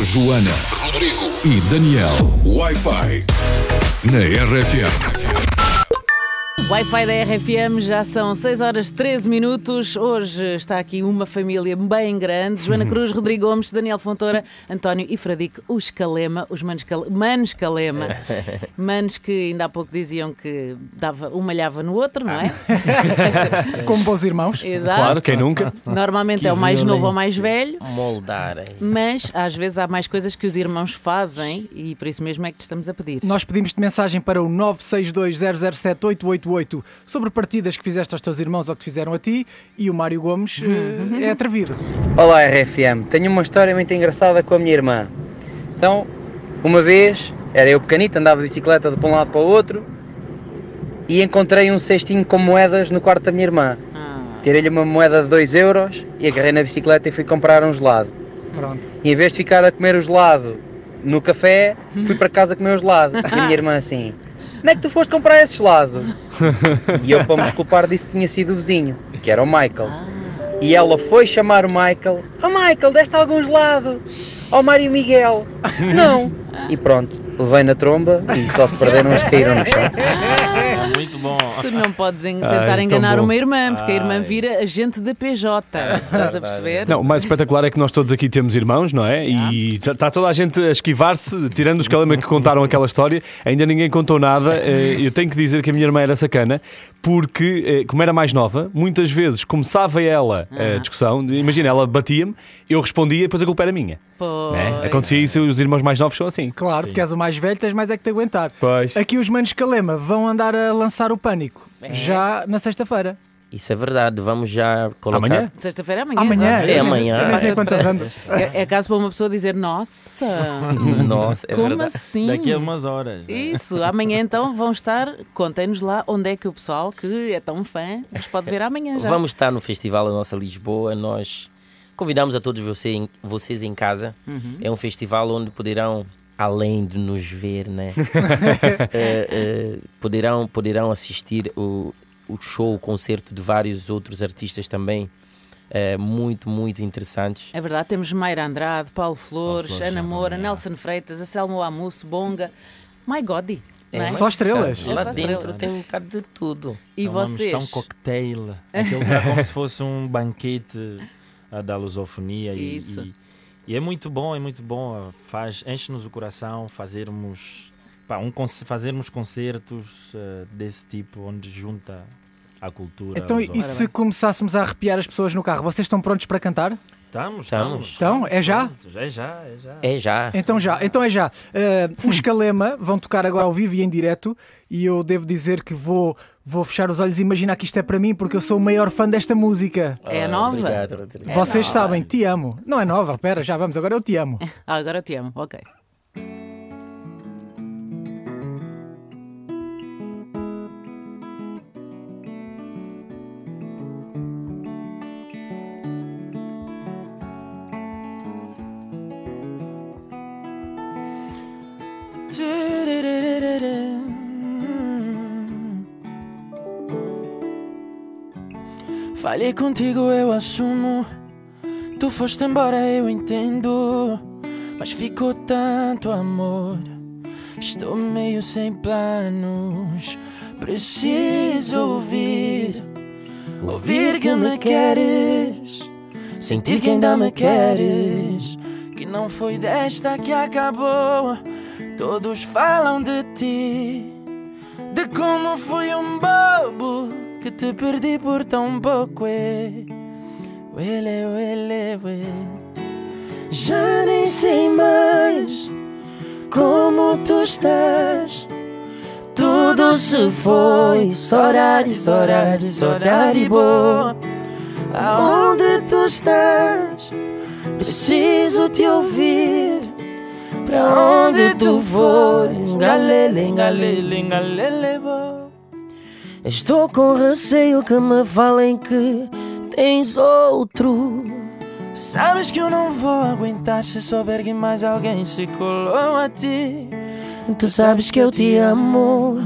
Joana, Rodrigo e Daniel. Wi-Fi na RFM. Wi-Fi da RFM, já são 6 horas 13 minutos. Hoje está aqui uma família bem grande: Joana uhum. Cruz, Rodrigo Gomes, Daniel Fontoura, António e Fradique, os Calema, os Manos, Cal... Manos Calema. Manos que ainda há pouco diziam que dava, um malhava no outro, não é? Como bons irmãos. Exato. Claro, quem nunca? Normalmente que é o mais violência. novo ou mais velho. Moldarem. Mas às vezes há mais coisas que os irmãos fazem e por isso mesmo é que te estamos a pedir. Nós pedimos-te mensagem para o 962 007 888 8 sobre partidas que fizeste aos teus irmãos ou que te fizeram a ti e o Mário Gomes eh, uhum. é atrevido. Olá RFM, tenho uma história muito engraçada com a minha irmã. Então, uma vez, era eu pequenito, andava de bicicleta de um lado para o outro e encontrei um cestinho com moedas no quarto da minha irmã. Ah. Tirei-lhe uma moeda de 2 euros e agarrei na bicicleta e fui comprar um gelado. Pronto. E em vez de ficar a comer o gelado no café, fui para casa comer o gelado. E a minha irmã assim onde é que tu foste comprar esse gelado? E eu, para me desculpar, disse que tinha sido o vizinho, que era o Michael. E ela foi chamar o Michael. Oh Michael, deste algum gelado? Oh Mário Miguel. Não. E pronto, levei na tromba e só se perderam as que caíram no chão muito bom. Tu não podes en tentar ah, enganar uma irmã, porque Ai. a irmã vira agente da PJ. É estás a perceber? É não, o mais espetacular é que nós todos aqui temos irmãos, não é? E está tá toda a gente a esquivar-se, tirando os calama que contaram aquela história. Ainda ninguém contou nada. Eh, eu tenho que dizer que a minha irmã era sacana, porque, eh, como era mais nova, muitas vezes começava ela a discussão. Imagina, ela batia-me, eu respondia e depois a culpa era minha. É? Acontecia isso, os irmãos mais novos são assim. Claro, Sim. porque és o mais velho, tens mais é que te aguentar. Pois. Aqui os manos Calema vão andar a lançar o Pânico, é. já na sexta-feira. Isso é verdade, vamos já colocar. Amanhã? Sexta-feira é amanhã. Amanhã, é, amanhã. Eu sei quantas andas. É, é caso para uma pessoa dizer, nossa. nossa, é Como verdade. assim? Daqui a umas horas. Né? Isso, amanhã então vão estar, contem-nos lá onde é que o pessoal que é tão fã nos pode ver amanhã já. Vamos estar no Festival da Nossa Lisboa, nós convidamos a todos vocês em, vocês em casa. Uhum. É um festival onde poderão além de nos ver, né? uh, uh, poderão, poderão assistir o, o show, o concerto de vários outros artistas também. Eh, muito, muito interessantes. É verdade, temos Mayra Andrade, Paulo Flores, Paulo Flores Ana Moura, é. Nelson Freitas, Anselmo Amusso, Bonga, My Godi. É, é? Só estrelas. Lá é só dentro estrelas. tem um bocado de tudo. E é vocês? Está um cocktail, aquele é como se fosse um banquete da lusofonia. Isso. E, e e é muito bom, é muito bom. Faz, enche-nos o coração fazermos, pá, um, fazermos concertos uh, desse tipo, onde junta a cultura. Então, e se começássemos a arrepiar as pessoas no carro, vocês estão prontos para cantar? Estamos, estamos. Então, é já? É já, é já. É já. Então já, então é já. Uh, eh, os Calema vão tocar agora ao vivo e em direto e eu devo dizer que vou Vou fechar os olhos e imaginar que isto é para mim porque eu sou o maior fã desta música. É nova? Obrigado, é Rodrigo. É Vocês nova. sabem, te amo. Não é nova, pera, já vamos, agora eu te amo. ah, agora eu te amo, ok. Falhei contigo, eu assumo. Tu foste embora, eu entendo. Mas ficou tanto amor. Estou meio sem planos. Preciso ouvir, ouvir que me queres. Sentir que ainda me queres. Que não foi desta que acabou. Todos falam de ti, de como fui um bobo que te perdi por tão pouco. Ué, ué, ué, ué. Já nem sei mais como tu estás. Tudo se foi, horários, horários, horário e boa. Aonde tu estás? Preciso te ouvir. Pra onde tu fores, galele, galele, galele, boa. Estou com receio que me falem que tens outro. Sabes que eu não vou aguentar se souber que mais alguém se colou a ti. Tu sabes que eu te amo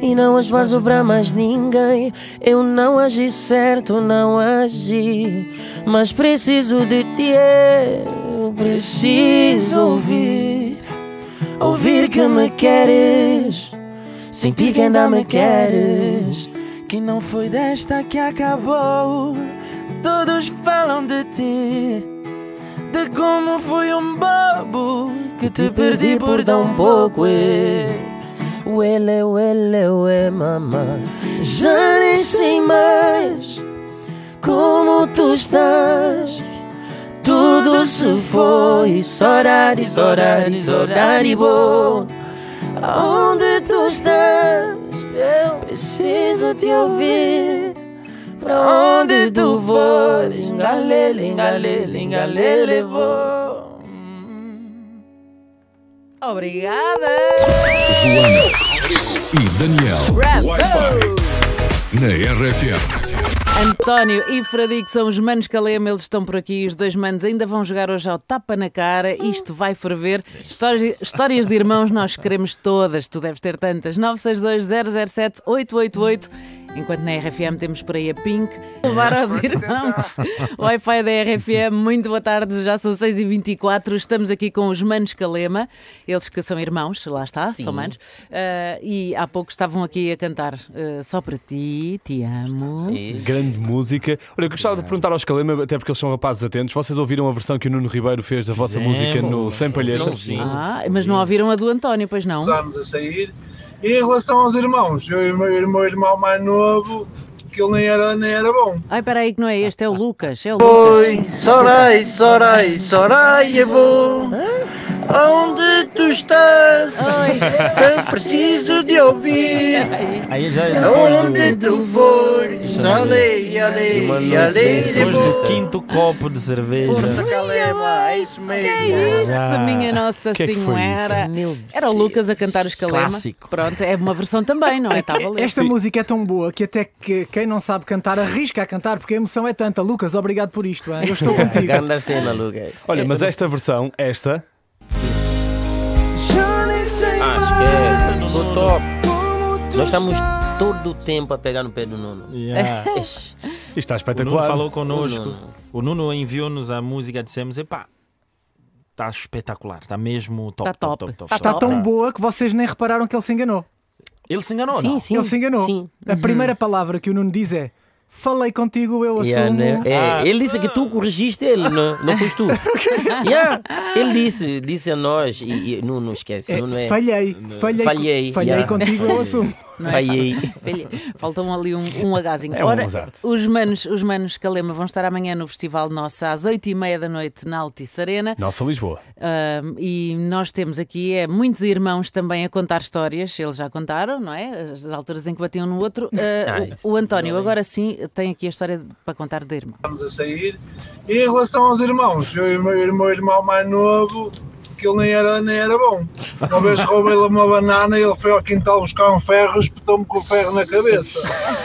e não as vazo pra mais ninguém. Eu não agi certo, não agi, mas preciso de ti. Eu preciso ouvir, ouvir que me queres, sentir que ainda me queres que não foi desta que acabou. Todos falam de ti, de como fui um bobo que te perdi por tão pouco. Eh. Uele, uele, ué, mamã. Já nem sei mais como tu estás. Tudo se foi, sorar, horários, sorar e bom. Onde tu estás, eu preciso te ouvir. Pra onde tu fores, ngalele, ngalele, ngalele vou. Obrigada! Joana Rodrigo e Daniel Wi-Fi na RFM. António e Fradique são os manos Calema, eles estão por aqui. Os dois manos ainda vão jogar hoje ao tapa na cara. Isto vai ferver. Histórias, histórias de irmãos nós queremos todas. Tu deves ter tantas. 962 007 888 Enquanto na RFM temos por aí a Pink, é, levar aos irmãos o Wi-Fi da RFM. Muito boa tarde, já são 6h24. Estamos aqui com os Manos Calema, eles que são irmãos, lá está, Sim. são manos. Uh, e há pouco estavam aqui a cantar uh, Só para ti, te amo. Isso. Grande música. Olha, eu gostava de perguntar aos Calema, até porque eles são rapazes atentos, vocês ouviram a versão que o Nuno Ribeiro fez da vossa música no Sem Palheta? ah, mas não ouviram a do António, pois não? Começámos a sair e em relação aos irmãos, eu e o meu irmão, irmão mais novo, que ele nem era, nem era bom. Ai, peraí, que não é este, é o Lucas. É o Lucas. Oi, Sorai, Sorai, Sorai, é bom. Ah? Onde tu estás? Eu preciso de ouvir. Aí já é Onde do... tu fores? Alei, alei, alei. Depois do quinto copo de cerveja. Força Calema, é isso mesmo. É que é isso, ah, minha Nossa que Senhora. Que Era o Lucas a cantar os Calema. Clássico. Pronto, é uma versão também, não é? Tá esta Sim. música é tão boa que até que quem não sabe cantar arrisca a cantar porque a emoção é tanta. Lucas, obrigado por isto. Hein? Eu estou contigo. Grande cena, Lucas. Olha, mas esta versão, esta, ah, ah, esquece. No top. Nós estamos todo o tempo a pegar no pé do Nuno. Yeah. Está espetacular. O Nuno falou connosco. O Nuno, Nuno enviou-nos a música, dissemos, epá, está espetacular, está mesmo top. Está top. top, top, top está tão boa que vocês nem repararam que ele se enganou. Ele se enganou, sim, não? Sim, Ele se enganou. Sim. A uhum. primeira palavra que o Nuno diz é Falei contigo, eu assumo. Yeah, né? é, ah. Ele disse que tu ah. corrigiste ele, não, não foste tu. yeah. Ele disse, disse a nós, e, e não, não esquece. É, não é, falhei, é. falhei, falhei, falhei yeah. contigo, eu assumo. Não é? Falhei. Faltou ali um, um agazinho. É um Ora, os manos, os manos Calema vão estar amanhã no Festival Nossa às 8h30 da noite na Altice Arena. Nossa Lisboa. Uh, e nós temos aqui é, muitos irmãos também a contar histórias, eles já contaram, não é? As alturas em que batiam no outro. Uh, ah, o, o António, é. agora sim, tem aqui a história para contar de irmão. Estamos a sair. E em relação aos irmãos, o meu irmão mais novo aquilo nem era, nem era bom. Uma vez roubei-lhe uma banana e ele foi ao quintal buscar um ferro e espetou-me com o ferro na cabeça.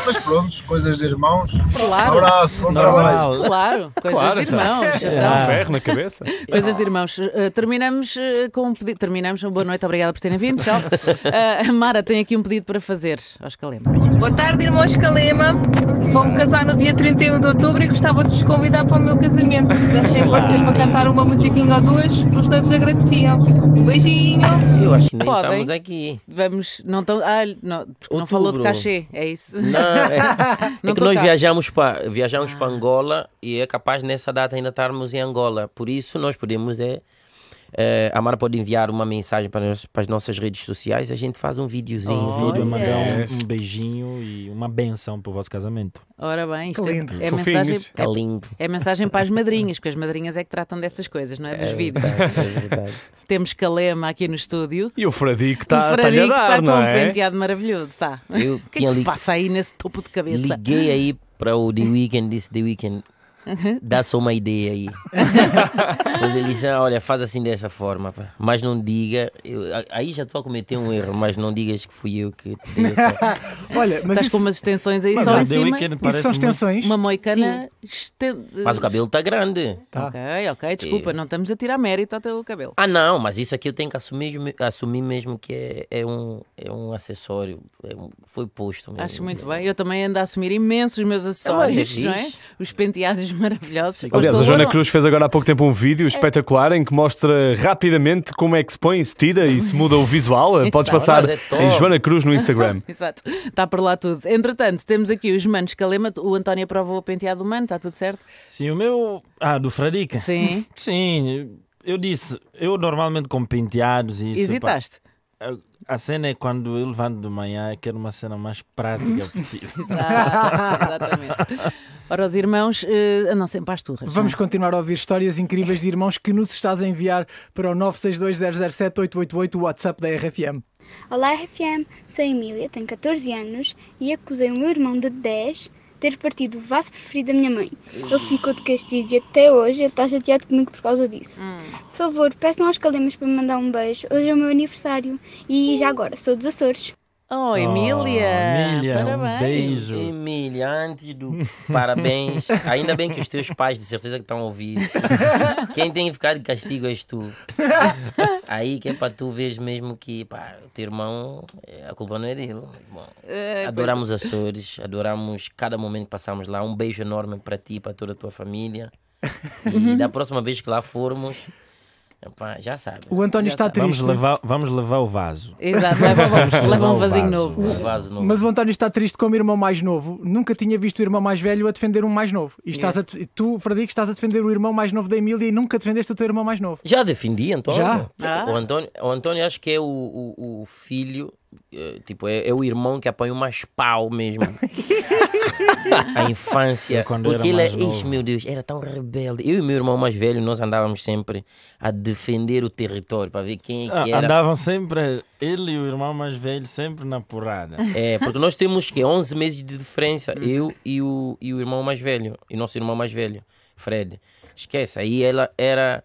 Mas pronto, coisas de irmãos. Claro. Um abraço, um abraço. Claro, coisas claro, de então. irmãos. É então. Um ferro na cabeça. Coisas de irmãos. Eh, terminamos eh, com um pedido. Terminamos. Boa noite, obrigada por terem vindo. Tchau. Eh, Mara tem aqui um pedido para fazer aos Calema. Boa tarde, irmãos Calema. Vou-me casar no dia 31 de outubro e gostava de vos convidar para o meu casamento. Deixem aparecer para cantar uma musiquinha ou duas, os noivos agradecidos denunciam. Um beijinho. Eu acho que nem Podem. estamos aqui. Vamos, não tão, ah, não, porque não falou de cachê, é isso. Não, é, não é que nós cá. viajamos para viajamos ah. para Angola e é capaz nessa data ainda estarmos em Angola. Por isso nós podemos é eh, a Mara pode enviar uma mensagem para, nós, para as nossas redes sociais. A gente faz um videozinho. Um vídeo, mandar um, é. um, beijinho e uma benção para o vosso casamento. Ora bem, isto é, lindo. é, é mensagem, é, lindo. é mensagem para as madrinhas, porque as madrinhas é que tratam dessas coisas, não é? Dos é vídeos. é Temos Calema aqui no estúdio. E o Fradico está a dar, está com um é? penteado maravilhoso, está. O que que se passa aí nesse topo de cabeça? Liguei aí para o The Weeknd, disse The Weeknd, Dá só uma ideia aí. Depois ele disse: ah, olha, faz assim dessa forma, pá. mas não diga. Eu, aí já estou a cometer um erro, mas não digas que fui eu que te dei essa. olha, mas. Estás isso... com umas extensões aí mas só em cima. Isso são extensões. Uma moicana. Esten... Mas o cabelo está grande. Tá. Ok, ok, desculpa, é... não estamos a tirar mérito ao teu cabelo. Ah, não, mas isso aqui eu tenho que assumir, assumir mesmo que é, é, um, é um acessório. É um, foi posto mesmo. Acho muito bem. Eu também ando a assumir imensos meus é acessórios, é, não é? Os penteados maravilhosos. Sim. Aliás, a Joana Cruz fez agora há pouco tempo um vídeo é. espetacular em que mostra rapidamente como é que se põe, se tira e se muda o visual. Podes passar em Joana Cruz no Instagram. Exato, está por lá tudo. Entretanto, temos aqui os manos Calema. O António aprovou o penteado humano, está tudo certo? Sim, o meu. Ah, do Fradica? Sim. Sim, eu disse, eu normalmente com penteados e isso. Hesitaste? Pá, a cena é quando eu levanto de manhã, quero uma cena mais prática possível. ah, exatamente. Ora, os irmãos eh, andam sempre às turras. Vamos não é? continuar a ouvir histórias incríveis de irmãos que nos estás a enviar para o 962007888, o WhatsApp da RFM. Olá, RFM. Sou a Emília, tenho 14 anos e acusei o meu irmão de 10 ter partido o vaso preferido da minha mãe. Ele ficou de castigo e até hoje ele está chateado comigo por causa disso. Hum. Por favor, peçam aos calemas para me mandar um beijo. Hoje é o meu aniversário e já agora sou dos Açores. Oh, Emília! Oh, Emília, parabéns. um beijo. Emília, antes do parabéns, ainda bem que os teus pais de certeza que estão a ouvir. Quem tem ficado de castigo és tu. Aí que é para tu veres mesmo que pá, o teu irmão, eh, a culpa não é dele. Bom, é, adoramos Açores, adoramos cada momento que passamos lá. Um beijo enorme para ti e para toda a tua família. E da próxima vez que lá formos Opa, já sabe. O né? António está triste. Vamos levar, vamos o vaso. Exato, leva, um vasinho novo. O vaso novo. Mas o António está triste como irmão mais novo. Nunca tinha visto o irmão mais velho a defender um mais novo. E estás a, tu, Frederico, estás a defender o irmão mais novo da Emília e nunca defendeste o teu irmão mais novo. Já defendi, António. Já. Ah. O, António o António acho que é o, o, o filho eh, tipo, é, é, o irmão que apanha mais pau mesmo. a infância. Quando porque ele é. meu Deus, era tão rebelde. Eu e meu irmão mais velho, nós andávamos sempre a defender o território para ver quem é que ah, era. Andavam sempre, ele e o irmão mais velho, sempre na porrada. É, porque nós temos que 11 meses de diferença, hum. eu e o, e o irmão mais velho, e nosso irmão mais velho, Fred. Esquece, aí ela era.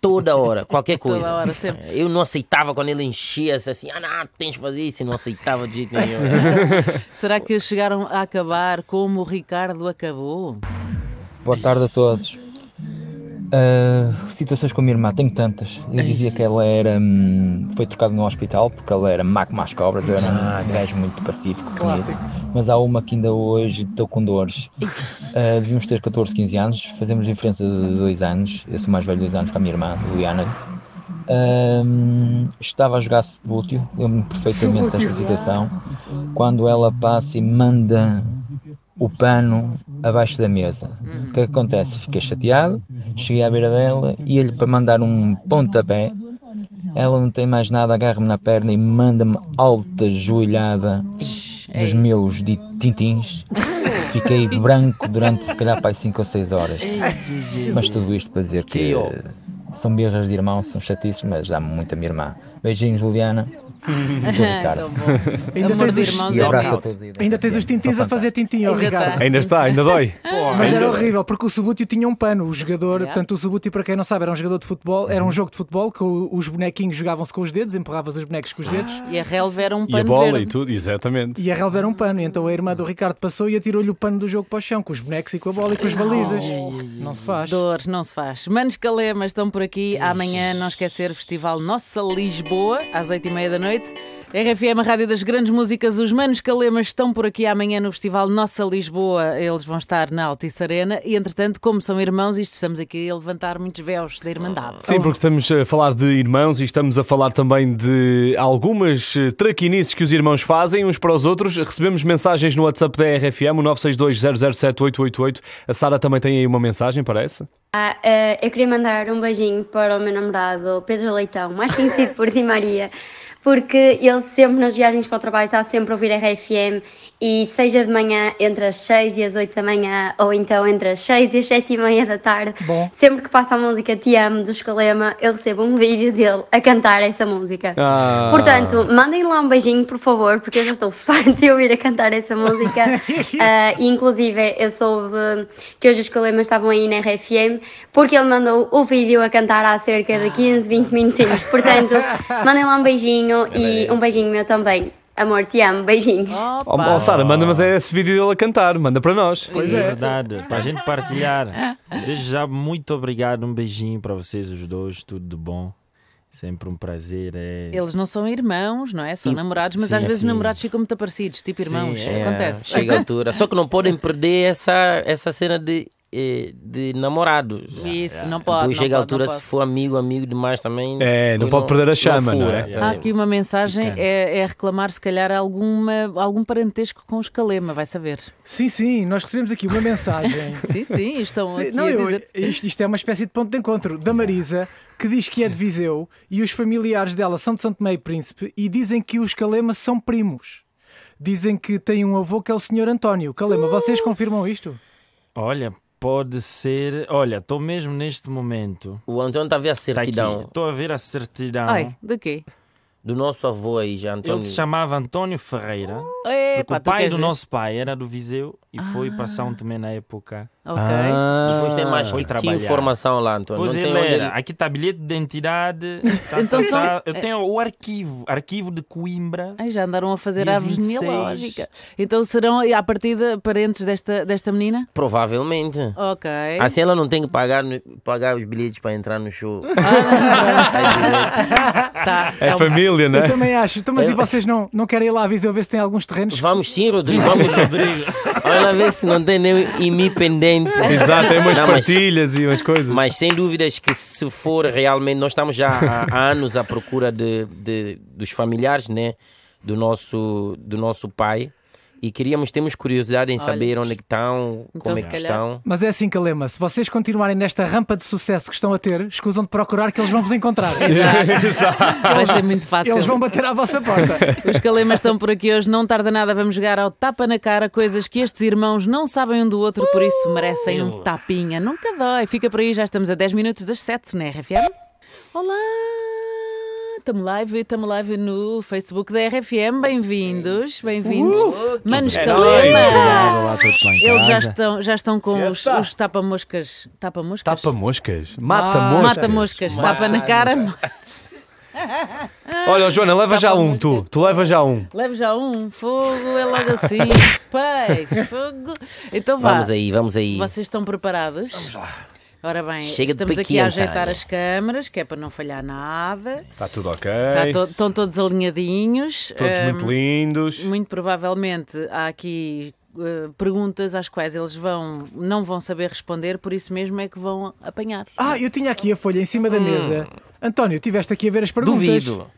Toda hora, qualquer coisa. Toda hora, sempre. É, eu não aceitava quando ele enchia assim, ah, não, tens de fazer isso, e não aceitava de jeito nenhum. Será que chegaram a acabar como o Ricardo acabou? Boa tarde a todos. Uh, situações com a minha irmã, tenho tantas. Eu é dizia que ela era. hum, foi trocada no hospital porque ela era mago mais cobras, eu era um gajo muito pacífico. Clássico. Mas há uma que ainda hoje estou com dores. Uh, devíamos ter 14, 15 anos, fazemos diferença de dois anos. Eu sou mais velho de dois anos com a minha irmã, Liana. estava a jogar Sepúltio, lembro-me perfeitamente desta situação. Quando ela passa e manda o pano abaixo da mesa. Uhum. O é que acontece? Fiquei chateado, cheguei à beira dela e ele para mandar um pontapé, ela não tem mais nada, agarra-me na perna e manda-me alta joelhada é nos meus de tintins. Fiquei branco durante se calhar para 5 ou 6 horas. Mas tudo isto para dizer que são birras de irmão, são chatices, mas dá-me muito a minha irmã. Beijinho, Juliana. Então, é ainda tens, os, e abraço a todos, ainda, tens os tintins a fazer tintim, ao Ricardo. Tá. Ainda está, ainda dói. Mas era horrível, porque o Subútil tinha um pano. O jogador, yeah. portanto, o Subútil, para quem não sabe, era um jogador de futebol, era um uhum. jogo de futebol que os bonequinhos jogavam-se com os dedos, empurravas os bonecos com os dedos. Ah, e a relva era um pano. E a bola verde. e tudo, exatamente. E a relva era um pano. E então a irmã do Ricardo passou e atirou-lhe o pano do jogo para o chão, com os bonecos e com a bola e com as balizas. Oh. Não se faz. Dor, não se faz. Manos Calemas estão por aqui. Amanhã, não esquecer, Festival Nossa Lisboa. Lisboa, às 8h30 da noite. RFM, a Rádio das Grandes Músicas, os Manos Calemas estão por aqui amanhã no Festival Nossa Lisboa. Eles vão estar na Altice Arena e, entretanto, como são irmãos, isto estamos aqui a levantar muitos véus da Irmandade. Sim, porque estamos a falar de irmãos e estamos a falar também de algumas eh, traquinices que os irmãos fazem uns para os outros. Recebemos mensagens no WhatsApp da RFM, o 962 A Sara também tem aí uma mensagem, parece. Ah, eh, eu queria mandar um beijinho para o meu namorado Pedro Leitão, mais conhecido por Maria, porque ele sempre nas viagens para o trabalho está sempre a ouvir RFM e seja de manhã entre as 6 e as 8 da manhã, ou então entre as 6 e as 7 e meia da tarde. Bom. Sempre que passa a música Te Amo dos Calema, eu recebo um vídeo dele a cantar essa música. Ah. Portanto, mandem lá um beijinho, por favor, porque eu já estou farta de ouvir a cantar essa música. uh, inclusive, eu soube que hoje os Calema estavam aí na RFM, porque ele mandou o vídeo a cantar há cerca de 15, 20 minutinhos. Portanto, mandem lá um beijinho é e um beijinho meu também. Amor, te amo, beijinhos. Oh, oh Sara, manda mas é esse vídeo dele a cantar, manda para nós. É pois é. é. Verdade, para a gente partilhar. Desde já, muito obrigado, um beijinho para vocês os dois, tudo de bom. Sempre um prazer. É... Eles não são irmãos, não é? São e... namorados, mas sim, às vezes sim. namorados ficam muito parecidos, tipo irmãos. Sim, é. Acontece. Chega a altura. Só que não podem perder essa, essa cena de de namorados. Isso, é. não então, pode. Depois chega a altura, se for amigo, amigo demais também. É, não pode não, perder a chama, não, não é? Há aqui uma mensagem, é, é, reclamar se calhar alguma, algum parentesco com os Calema, vai saber. Sim, sim, nós recebemos aqui uma mensagem. sim, sim, estão sim, aqui não, eu, dizer... isto, isto, é uma espécie de ponto de encontro da Marisa, que diz que é de Viseu e os familiares dela são de Santo Meio Príncipe e dizem que os Calema são primos. Dizem que tem um avô que é o Sr. António. Calema, uh! vocês confirmam isto? Olha, Pode ser. Olha, estou mesmo neste momento. O António está a ver a tá certidão. Estou a ver a certidão. Ai, de quê? Do nosso avô aí, já António. Ele se chamava António Ferreira. Epa, o pai do ver? nosso pai era do Viseu e ah. foi para São Tomé na época. Ok. Ah. Depois tem mais que informação lá, Antônio? Pois não é, era, aqui está bilhete de identidade. Tá, tá, tá, então tá, Eu tenho o arquivo, arquivo de Coimbra. Ai, já andaram a fazer aves genealógica. Então serão, à partida, parentes desta, desta menina? Provavelmente. Ok. Assim ela não tem que pagar, pagar os bilhetes para entrar no show. Ah. tá. É, é família, né? Eu também acho. Então, mas é... e vocês não, não querem ir lá a ver se tem alguns terrenos? Vamos sim, Rodrigo. Vamos, Rodrigo. Olha ver se não tem nem IMI pendente. Exato, tem umas não, partilhas mas, e umas coisas. Mas sem dúvidas que se for realmente, nós estamos já há, anos à procura de, de dos familiares, né? Do nosso, do nosso pai e queríamos, temos curiosidade em Olha, saber onde é estão, então, como é que calhar. estão. Mas é assim, Calema, se vocês continuarem nesta rampa de sucesso que estão a ter, escusam de procurar que eles vão vos encontrar. Exato. Vai ser muito fácil. Eles vão bater à vossa porta. Os Calemas estão por aqui hoje, não tarda nada, vamos jogar ao tapa na cara, coisas que estes irmãos não sabem um do outro, por isso uh! merecem um tapinha. Nunca dói. Fica por aí, já estamos a 10 minutos das 7 na RFM. Olá! Estamos live, estamos live no Facebook da RFM. Bem-vindos, uhum. bem-vindos. Uh, Manos Calema! Eles já estão, já estão com os, os tapa-moscas. Tapa-moscas? Tapa-moscas. Mata-moscas. Mata-moscas. Tapa na cara. Olha, Joana, leva já um, tu. Tu leva já um. Leva já um. Fogo, é logo assim. Pai, fogo. Então vá. Vamos aí, vamos aí. Vocês estão preparados? Vamos lá. Ora bem, Chega estamos aqui a ajeitar as câmaras, que é para não falhar nada. Está tudo ok. Está to estão todos alinhadinhos. Todos um, muito hum, lindos. Muito provavelmente há aqui Uh, perguntas às quais eles vão não vão saber responder, por isso mesmo é que vão apanhar. Ah, eu tinha aqui a folha em cima da hum. mesa. António, tiveste aqui a ver as perguntas. Duvido.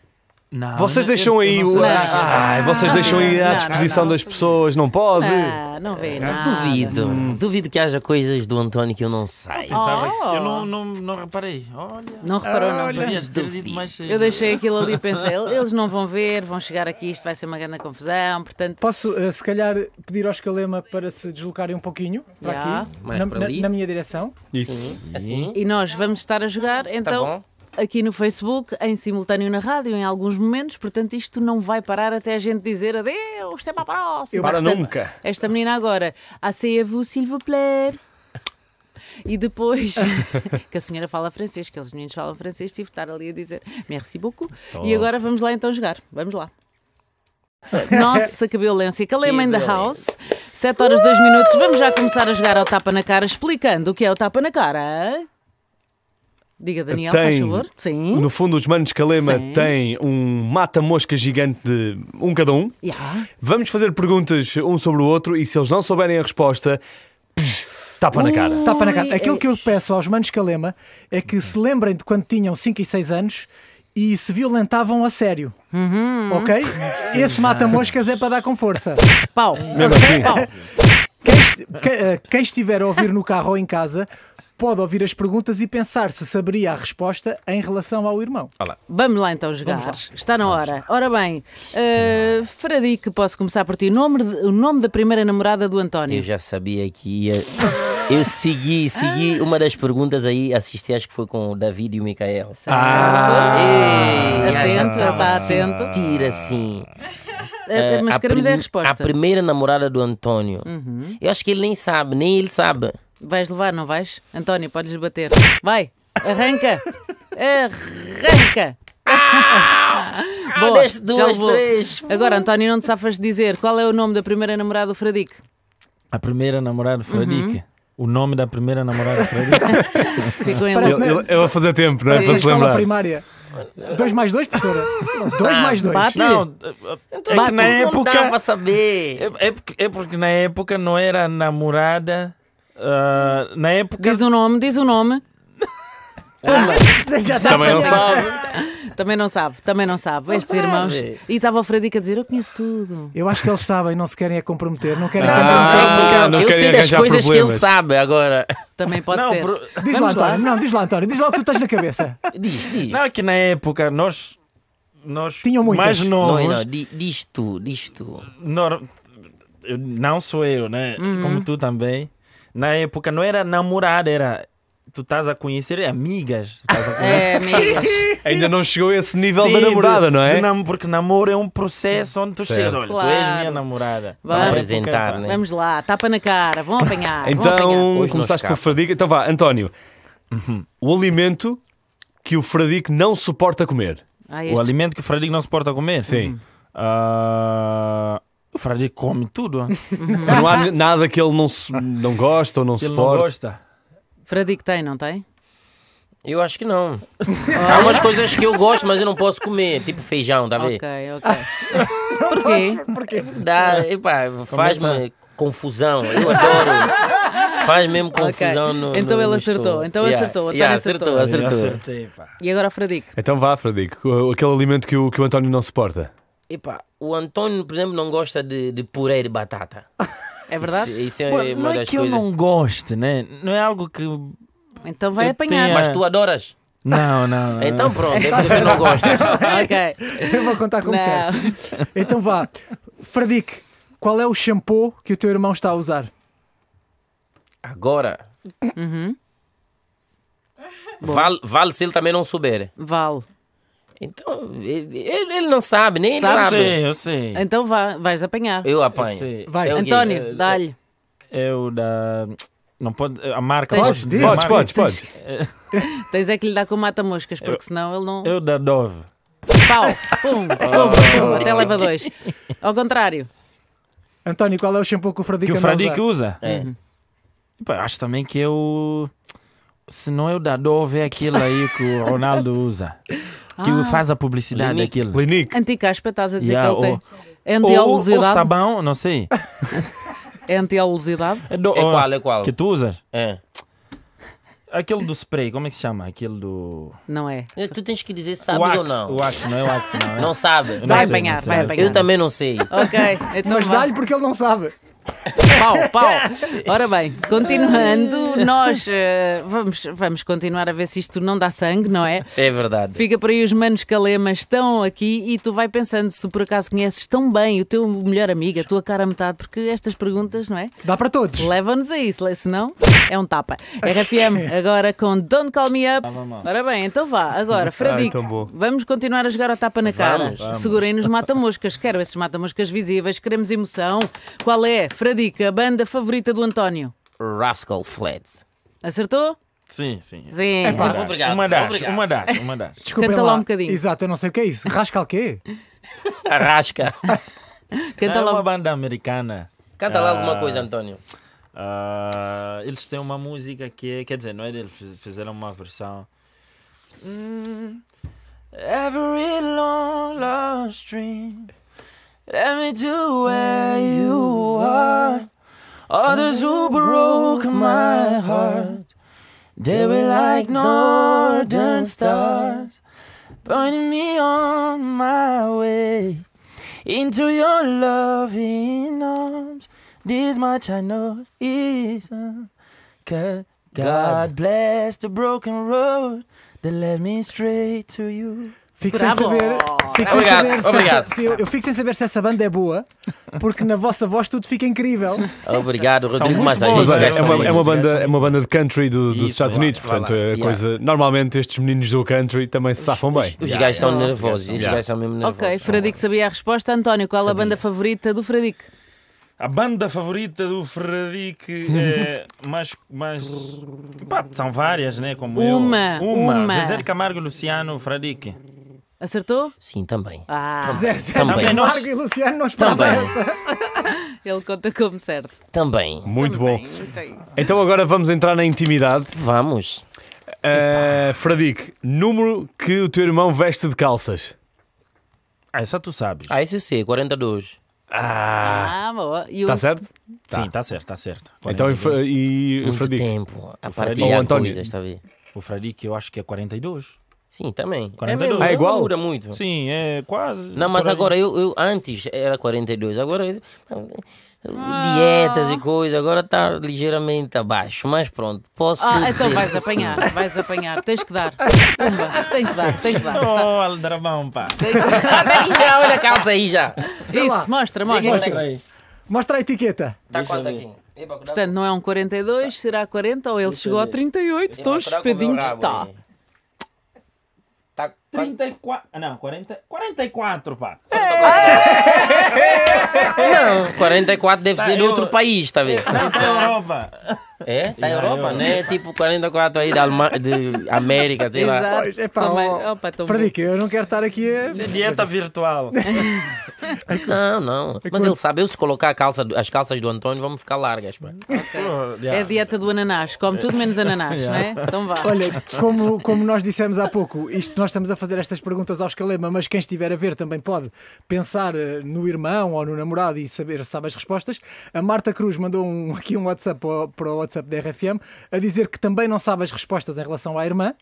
Não, vocês deixam eu, aí eu o. Ah, ah, vocês deixam aí à disposição das pessoas, não pode? Não, não Duvido. Hum. Duvido que haja coisas do António que eu não sei. Oh. Eu não, oh. não, não reparei. Olha. Não reparou, não. Olha. Eu deixei aquilo ali e pensei, eles não vão ver, vão chegar aqui, isto vai ser uma grande confusão. Portanto... Posso, eh, se calhar, pedir ao Escalema para se deslocarem um pouquinho para yeah. aqui, na, na, na, minha direção. Isso. Assim. E nós vamos estar a jogar, tá então. Tá aqui no Facebook, em simultâneo na rádio, em alguns momentos, portanto isto não vai parar até a gente dizer adeus, até para a próxima. Eu para portanto, nunca. Esta menina agora, asseyez-vous s'il vous plaît. E depois que a senhora fala francês, que os meninos falam francês, tive de estar ali a dizer merci beaucoup. Oh. E agora vamos lá então jogar. Vamos lá. Nossa, que violência! Calema in the house, 7 horas 2 minutos. Vamos já começar a jogar ao tapa na cara, explicando o que é o tapa na cara. Diga, Daniel, tem, faz favor. Sim. No fundo, os Manos Calema Sim. têm um mata-mosca gigante de um cada um. Yeah. Vamos fazer perguntas um sobre o outro e se eles não souberem a resposta. Psh, tapa na cara. Tapa na cara. Aquilo é que eu peço aos Manos Calema é que se lembrem de quando tinham 5 e 6 anos e se violentavam a sério. Uhum. Ok? Sim, Esse mata-moscas é para dar com força. Pau. Mesmo assim. Pau. Quem, eh, quem estiver a ouvir no carro ou em casa, pode ouvir as perguntas e pensar se saberia a resposta em relação ao irmão. Olá. Vamos lá então jogar. Lá. Está na Vamos hora. Lá. Ora bem, uh, Fradique, posso começar por ti. O nome, de, o nome da primeira namorada do António. Eu já sabia que ia. Eu segui, segui ah. uma das perguntas aí, assisti, acho que foi com o David e o Micael. Ah, Ei, atento, está atento. Tira assim. Eh, eh, mas a queremos é a, a resposta. A primeira namorada do António. Uhum. Eu acho que ele nem sabe, nem ele sabe. Vais levar, não vais? António, podes bater. Vai, arranca! Arranca! Ah! Boa, Deste duas, três. Agora, António, não te safas de dizer qual é o nome da primeira namorada do Fradique? A primeira namorada do Fradique. Uhum. O nome da primeira namorada Fradique. Ficou em Eu, eu, vou fazer tempo, não é? Para se lembrar. primária. Dois mais dois, professora? Dois mais dois. Bate. Não, então é que na época? Não dá para saber. É, é porque- é porque na época não era namorada, Uh, na época. Diz o nome, diz o nome. Ah, Pumba! já está Também não sabe. Também não sabe, também não sabe. Estes irmãos. E estava o Fradica a dizer: Eu conheço tudo. Eu acho que eles sabem, não se querem a é comprometer, não querem Ah, não eu sei das coisas que ele sabe agora. Também pode Não, ser. pro- Diz lá, Vamos lá. António, não, diz lá, António, diz lá o que tu tens na cabeça. Diz, diz. Não, é que na época nós. Nós Tinham muitas. mais Não, novos. não, diz tu, diz tu. não Não, sou eu, né? Uhum. Como tu também na época não era namorada, era tu estás a conhecer amigas. A é, conhecer. É, amigas. Ainda não chegou a esse nível Sim, da namorada, de, não é? Nam porque namoro é um processo onde tu certo. chegas, olha, claro. tu és minha namorada. Vamos apresentar, né? Vamos lá, tapa na cara, vão apanhar. então, vão apanhar. começaste o Fradique. Então vá, António, uhum. o alimento que o Fradique não suporta comer. Ah, o alimento que o Fradique não suporta comer? Sim. Uhum. Uh... O Frade come tudo. não há nada que ele não, não gosta ou não ele suporte. Não gosta. Fradique tem, não tem? Eu acho que não. Há umas coisas que eu gosto, mas eu não posso comer, tipo feijão, dá tá a ver? Ok, ok. Ah. Porquê? Porquê? Dá, epá, faz-me confusão. Eu adoro. Faz mesmo confusão okay. no, Então no, ele no acertou, então yeah. acertou, António yeah, acertou. acertou. acertou. E agora Fradique. Então vá, Fradique, aquele alimento que o, que o António não suporta. Epá, o António, por exemplo, não gosta de, de purê de batata. É verdade? Isso, é- isso é Pô, não é que coisas. eu não goste, né? Não é algo que. Então vai apanhar. Tenha... Mas tu adoras? Não, não, não. Então pronto, é que eu não gosto. ok. Eu vou contar como não. certo. Então vá. Fradique, qual é o shampoo que o teu irmão está a usar? Agora. Uhum. Vale, vale se ele também não souber. Vale. Então, ele, ele não sabe, nem sabe. ele sabe. Eu sei, eu sei. Então vá, vais apanhar. Eu apanho. Eu Vai. António, dá-lhe. Eu é da. Não pode. A marca. Tens- pode dizer? Podes, Tens é que lhe dar com mata-moscas, porque senão ele não. Eu da Dove. Pau! Pum! Pum! pum, oh. Até leva dois. Ao contrário. António, qual é o shampoo que o Fradique Que o Fradique usa. É. Uhum. acho também que eu Se não é o da Dove, é aquilo aí que o Ronaldo usa. que ah, faz a publicidade Linique. daquilo. Linique. Anticaspa, estás a dizer yeah, que ele ou, tem. É Anti-oleosidade. Ou, ou sabão, não sei. é anti alusidade É, do, é qual, é qual? Que tu usas? É. Aquele do spray, como é que se chama? Aquele do. Não é. é tu tens que dizer se sabes wax, ou não. o Wax, não é wax, não. É? Não sabe. Não vai sei, apanhar, vai apanhar. Eu também não sei. ok. Então Mas dá-lhe porque ele não sabe. Pau, pau. Ora bem, continuando, nós eh, vamos, vamos continuar a ver se isto não dá sangue, não é? É verdade. Fica por aí, os manos calemas estão aqui e tu vai pensando se por acaso conheces tão bem o teu melhor amigo, a tua cara metade, porque estas perguntas, não é? Dá para todos. Leva-nos a isso, senão é um tapa. RFM, agora com Don't Call Me Up. Ora bem, então vá, agora, ah, então Fredico, vamos continuar a jogar a tapa na cara. Segurem-nos mata-moscas, quero esses mata-moscas visíveis, queremos emoção. Qual é? Fradica, a banda favorita do António. Rascal Flats. Acertou? Sim, sim. Sim. É pá, obrigado. Uma das, obrigado. uma das, uma das. Desculpa Canta lá um bocadinho. Exato, eu não sei o que é isso. Rascal quê? Arrasca. Canta é lá uma banda americana. Canta lá alguma ah, coisa, António. Ah, eles têm uma música que é, quer dizer, não é deles, fizeram uma versão. Hum. Every long lost dream. Let me do where you are. Others who broke my heart, they were like northern stars, pointing me on my way into your loving arms. This much I know is uh, God. God bless the broken road that led me straight to you. Fico Bravo. sem saber. Fico obrigado, sem saber obrigado. Se essa, eu, fico sem saber se essa banda é boa, porque na vossa voz tudo fica incrível. Obrigado, Rodrigo Mas é, é, uma, é, uma banda, é uma banda de country do, dos Isso, Estados Unidos, lá, portanto, lá. É yeah. coisa. Normalmente estes meninos do country também se safam bem. Os, os yeah. gajos são nervosos, yeah. estes gajos são mesmo nervosos. Ok, Fradique sabia a resposta. António, qual sabia. a banda favorita do Fradique? A banda favorita do Ferradique é mais. mais pá, são várias, né? Como uma, eu. Uma. uma. Zezé Camargo Luciano Ferradique. Acertou? Sim, também. Ah, Zé, Zé, também. também. Nós... e Luciano não também. Ele conta como certo. Também. Muito também. bom. Então agora vamos entrar na intimidade. Vamos. Uh, Fradique, número que o teu irmão veste de calças? Ah, essa tu sabes. Ah, isso eu sei, 42. Ah, ah boa. Está o... Tá certo? Tá. Sim, está certo, está certo. Então e, e Muito Fradique? tempo a O Fradique. coisas, está a ver? O Fradique eu acho que é 42. Sim, também. 42. É, mesmo, ah, é igual? Não muda muito. Sim, é quase. Não, mas agora, eu, eu antes era 42, agora. Ah. Dietas e coisas agora está ligeiramente abaixo, mas pronto, posso. Ah, então vais apanhar, vais apanhar, tens que dar. Pumba, tens que dar, tens que dar. Oh, Aldrabão, pá. já, olha a calça aí já. Isso, mostra, mostra. Mostra aí. Mostra a etiqueta. Está quanto aqui? Portanto, não é um 42, será 40 ou ele Deixa chegou a 38, estou espedinho está. 34. Ah, não, 40, 44, pá. É. Não, 44 deve tá, ser eu... de outro país, talvez. Tá é, não, da tá Europa. É? Tá Europa, eu... né? Tipo 44 aí da Alma... de América, sei lá. É epá, ó, opa, eu não quero estar aqui. A... É dieta virtual. É não, não. É mas ele sabe, eu se colocar calça, as calças do António vão ficar largas. Okay. É a dieta do ananás, come tudo menos ananás, né? Então vá. Olha, como, como nós dissemos há pouco, isto, nós estamos a fazer estas perguntas aos Calema, mas quem estiver a ver também pode pensar eh, no irmão ou no namorado e saber se sabe as respostas. A Marta Cruz mandou um, aqui um WhatsApp para o, WhatsApp. WhatsApp da RFM, a dizer que também não sabe as respostas em relação à irmã,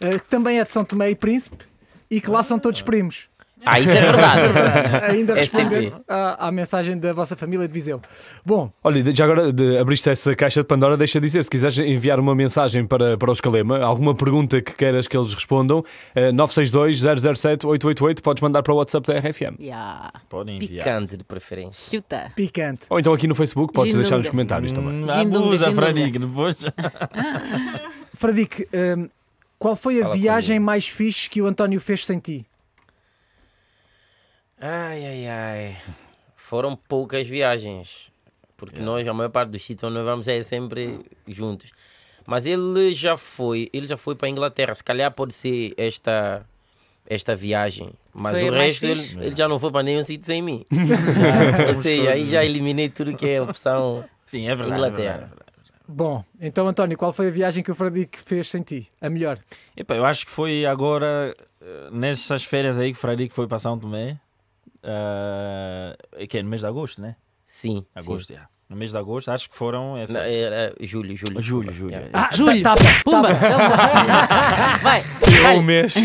eh, que também é de São Tomé e Príncipe e que lá são todos primos. Ah, isso é verdade. É Ainda é respondendo à, à, mensagem da vossa família de Viseu. Bom. Olha, já agora de, abriste essa caixa de Pandora, deixa de dizer, se quiseres enviar uma mensagem para, para os Calema, alguma pergunta que queiras que eles respondam, uh, eh, 962-007-888, podes mandar para o WhatsApp da RFM. Yeah. Podem enviar. Picante de preferência. Chuta. Picante. Ou então aqui no Facebook podes deixar nos comentários também. Hum, abusa, Fradique, depois. Fradique, um, qual foi a Fala viagem mais fixe que o António fez sem ti? Ai, ai, ai. Foram poucas viagens. Porque yeah. nós, a maior parte dos sítios onde nós vamos é sempre juntos. Mas ele já foi, ele já foi para a Inglaterra. Se calhar pode ser esta esta viagem. Mas foi o resto ele, ele, já não foi para nenhum sítio sem mim. ah, Ou seja, aí já eliminei tudo que é opção Sim, é verdade, Inglaterra. É verdade, é verdade. Bom, então António, qual foi a viagem que o Fradique fez sem ti? A melhor? Epa, eu acho que foi agora, eh, nessas férias aí que o Fradique foi para São Tomé. Uh, que é no mês de agosto, né? Sim. Agosto, sim. Yeah. No mês de agosto, acho que foram essas. Não, era julho, julho. Julho, julho. Yeah. É. Ah, julho! Tá, tá, tá pumba! vai! eu o mês.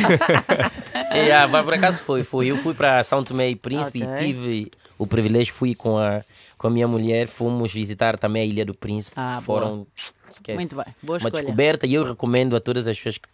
yeah, mas é, por acaso foi, foi. Eu fui para São Tomé e Príncipe okay. e tive o privilégio, fui com a, com a minha mulher, fomos visitar também a Ilha do Príncipe. Ah, foram. Muito bem, boa Uma escolha. descoberta e eu recomendo a todas as pessoas que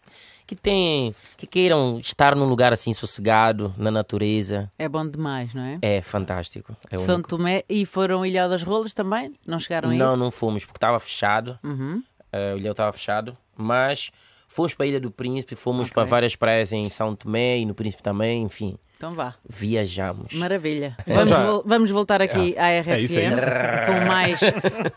que tem, que queiram estar num lugar assim sossegado, na natureza. É bom demais, não é? É fantástico. É São único. Tomé e foram Ilhau das Rolas também? Não chegaram aí? Não, não fomos porque estava fechado. Uhum. Uh, o Ilhau estava fechado, mas fomos para a Ilha do Príncipe, fomos okay. para várias praias em São Tomé e no Príncipe também, enfim. Então vá. Viajamos. Maravilha. Vamos, vo vamos, voltar aqui é. à RFM é isso, é isso. com mais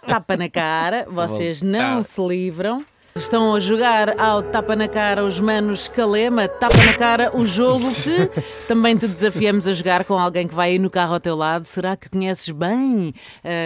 tapa na cara. Vocês não se livram. Estão a jogar ao tapa na cara os manos Calema, tapa na cara o jogo que também te desafiamos a jogar com alguém que vai aí no carro ao teu lado. Será que conheces bem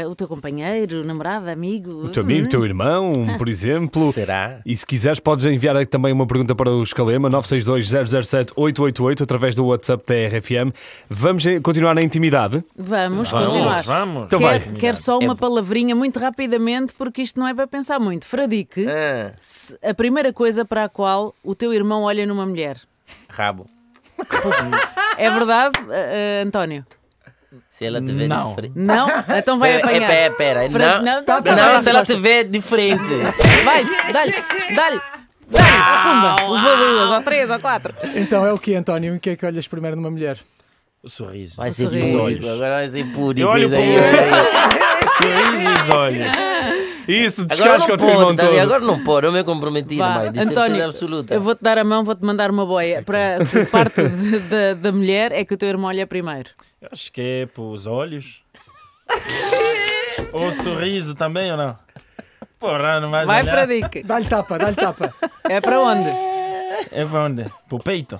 uh, o teu companheiro, namorado, amigo? O teu amigo, o hum. teu irmão, por exemplo. Será? E se quiseres, podes enviar também uma pergunta para os Calema, 962-007-888, através do WhatsApp da RFM. Vamos continuar na intimidade? Vamos, vamos continuar. Vamos. Então quero, quero só é uma palavrinha muito rapidamente, porque isto não é para pensar muito. Fradique. É a primeira coisa para a qual o teu irmão olha numa mulher? Rabo. É verdade, uh, António? Se ela te vê Não. diferente. Não? Então vai é, apanhar. Pera, é, pera, Não, não, então tá, tá, não, se ela te vê diferente. Vai, dá-lhe, dá-lhe. Dá-lhe, ah, Levou duas, ou três, ou quatro. Então é o que, António? O que é que olhas primeiro numa mulher? O sorriso. Vai ser os olhos. Agora vai ser puro. sorriso e os olhos. Isso, descasca o teu irmão tá todo. Agora não pode, eu me comprometi Vá, mais. Disse António, absoluta. eu vou-te dar a mão, vou-te mandar uma boia. Para parte da mulher é que o teu irmão olha primeiro. Eu acho que é os olhos. ou o sorriso também ou não? Porra, não mais Vai olhar. para a dica. Dá-lhe tapa, dá-lhe tapa. É para onde? É para onde? Para o peito.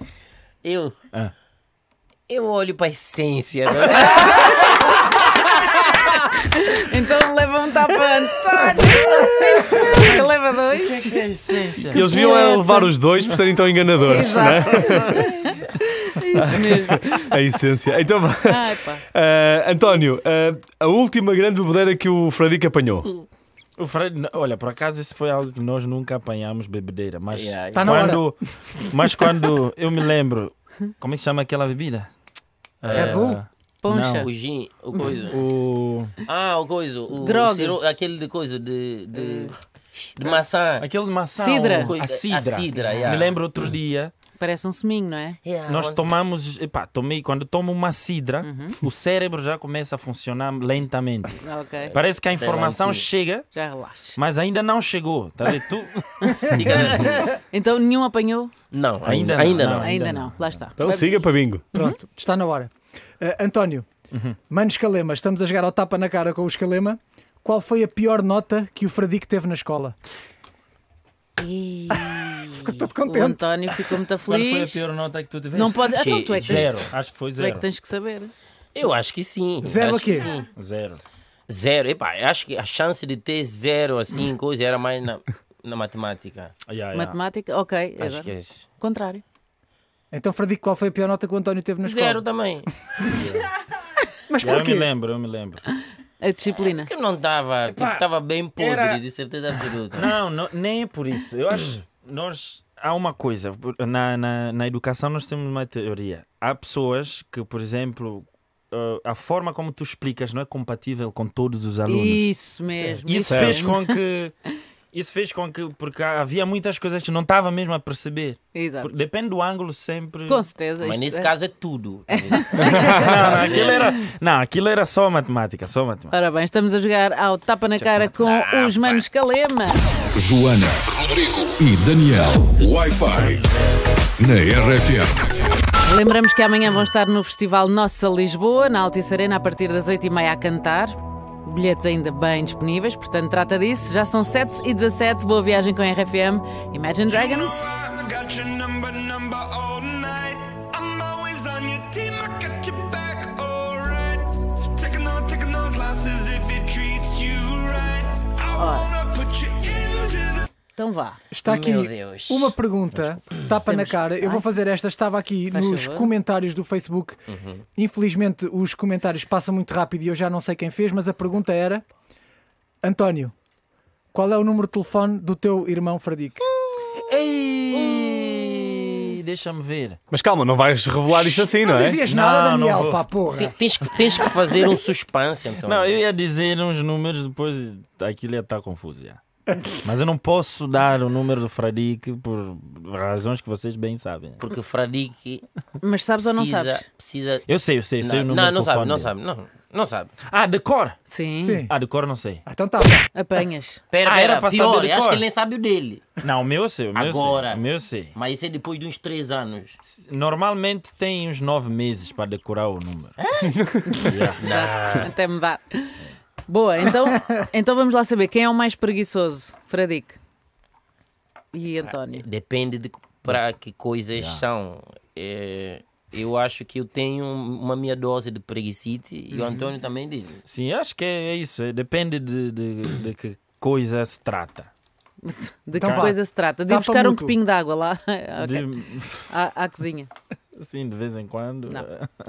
Eu. Ah. Eu olho para a essência. É? para tá António. Ele leva dois. É que é a essência? Eles viam é levar os dois por serem tão enganadores. Exato. É? Isso mesmo. A essência. Então, uh, António, uh, a última grande bebedeira que o Fradique apanhou. O Fred, olha, por acaso isso foi algo que nós nunca apanhámos bebedeira, mas yeah, tá quando, mas quando eu me lembro, como é que chama aquela bebida? Red é, Bull. Eh, Poncha. Não. O gin, o coisa. O... Ah, o coisa. O, Droga. o aquele de coisa de... de... De é. maçã. Aquele de maçã. Cidra. A cidra. A cidra yeah. Me lembro outro hum. dia. Parece um seminho, não é? Yeah, Nós tomamos. Epá, tomei, quando tomo uma cidra, uhum. o cérebro já começa a funcionar lentamente. Okay. Parece que a informação chega. Já relaxa. Mas ainda não chegou. Tá vendo? Tu... então nenhum apanhou? Não, ainda, ainda, não, ainda, não, ainda, não. Ainda não. Lá está. Então siga para bingo. Uhum. Pronto, está na hora. Uh, António, uhum. Mano Escalema, estamos a jogar ao tapa na cara com o Escalema. Qual foi a pior nota que o Fradique teve na escola? E... Ficou todo contente. O António ficou muito feliz. Qual foi a pior nota que tu tiveste? Não pode... Então, é tu é que zero, tens... acho que foi zero. Tu é que tens que saber. Eu acho que sim. Zero acho aqui? Zero. Zero. Epá, acho que a chance de ter zero assim, coisa, era mais na, na matemática. Yeah, yeah. Matemática, ok. Acho agora. que é isso. Contrário. Então, Fradico, qual foi a pior nota que o António teve na Zero também. Mas Eu me lembro, eu me lembro. A disciplina. É que não dava, tipo, estava bem podre, era- de certeza absoluta. Não, não, nem é por isso. Eu acho. Hum. Nós. Há uma coisa. Na, na, na educação, nós temos uma teoria. Há pessoas que, por exemplo. Ah, a forma como tu explicas não é compatível com todos os alunos. Isso mesmo. Isso fez mesmo. com que isso fez com que. Porque havia muitas coisas que não estava mesmo a perceber. Exato. Depende do ângulo sempre. Com certeza. Mas nesse é... caso é tudo. não, não, aquilo era, não, aquilo era só matemática, só matemática. Ora bem, estamos a jogar ao tapa na cara com ah, os manos ah, Calema. Joana, Rodrigo e Daniel. Wi-Fi na RFM. Lembramos que amanhã vão estar no Festival Nossa Lisboa, na Altice Arena, a partir das 8h30 a cantar bilhetes ainda bem disponíveis, portanto trata disso. Já são 7 e 17 boa viagem com a RFM. Imagine Dragons. Então vá. Está aqui uma pergunta, tapa Temos... na cara. Eu vou fazer esta, estava aqui Faz nos favor. comentários do Facebook. Uhum. Infelizmente os comentários passam muito rápido e eu já não sei quem fez, mas a pergunta era: António, qual é o número de telefone do teu irmão Fradique? Ei! Deixa-me ver. Mas calma, não vais revelar isto assim, não, não é? Não dizias nada, não, Daniel, não pá, porra. Tens que, tens que fazer um suspense, então. Não, eu ia dizer uns números, depois aquilo ia estar confuso. Já. Mas eu não posso dar o número do Fradique por razões que vocês bem sabem. Porque o Fradique. Mas sabes precisa, ou não sabes? Precisa... Eu sei, eu sei, eu sei não, o número Não, não sabe, não sabe, não. Não sabe. Ah, de cor? Sim. Sim. Ah, de cor não sei. Ah, então tá. Apanhas. Pera, ah, era passador pior, saber acho que ele nem sabe o dele. Não, o meu eu sei. O meu Agora. Sei, o meu eu sei. Mas isso é depois de uns 3 anos. Normalmente tem uns 9 meses para decorar o número. É? yeah. Não. Boa, então, então vamos lá saber quem é o mais preguiçoso, Fradique e ah, António. Depende de para que coisas yeah. são. É, eu acho que eu tenho uma minha dose de preguicite e o uhum. António também diz. Sim, acho que é, é isso. É, depende de, de, de que coisa se trata. De então que então, coisa vá. se trata? De Tapa buscar um copinho de água lá okay. de... à, à cozinha. sim de vez em quando. Não.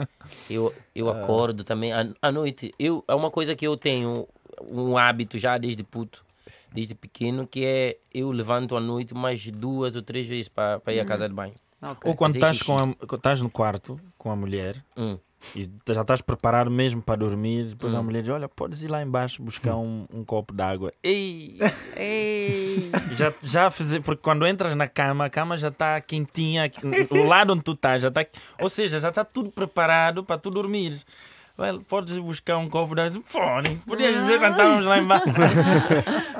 Eu, eu ah. acordo também. À noite, eu, é uma coisa que eu tenho um hábito já desde puto, desde pequeno, que é eu levanto à noite mais duas ou três vezes para ir à hum. casa de banho. Okay. Ou quando estás, com a, estás no quarto com a mulher, hum e já estás preparado mesmo para dormir. Depois hum. a mulher diz: Olha, podes ir lá embaixo buscar hum. um, um copo d'água. Ei! Ei! Já, já fiz, porque quando entras na cama, a cama já está quentinha, o lado onde tu estás já está. Ou seja, já está tudo preparado para tu dormir. Well, podes ir buscar um copo d'água. Fone, podias dizer quando ah. estávamos lá embaixo.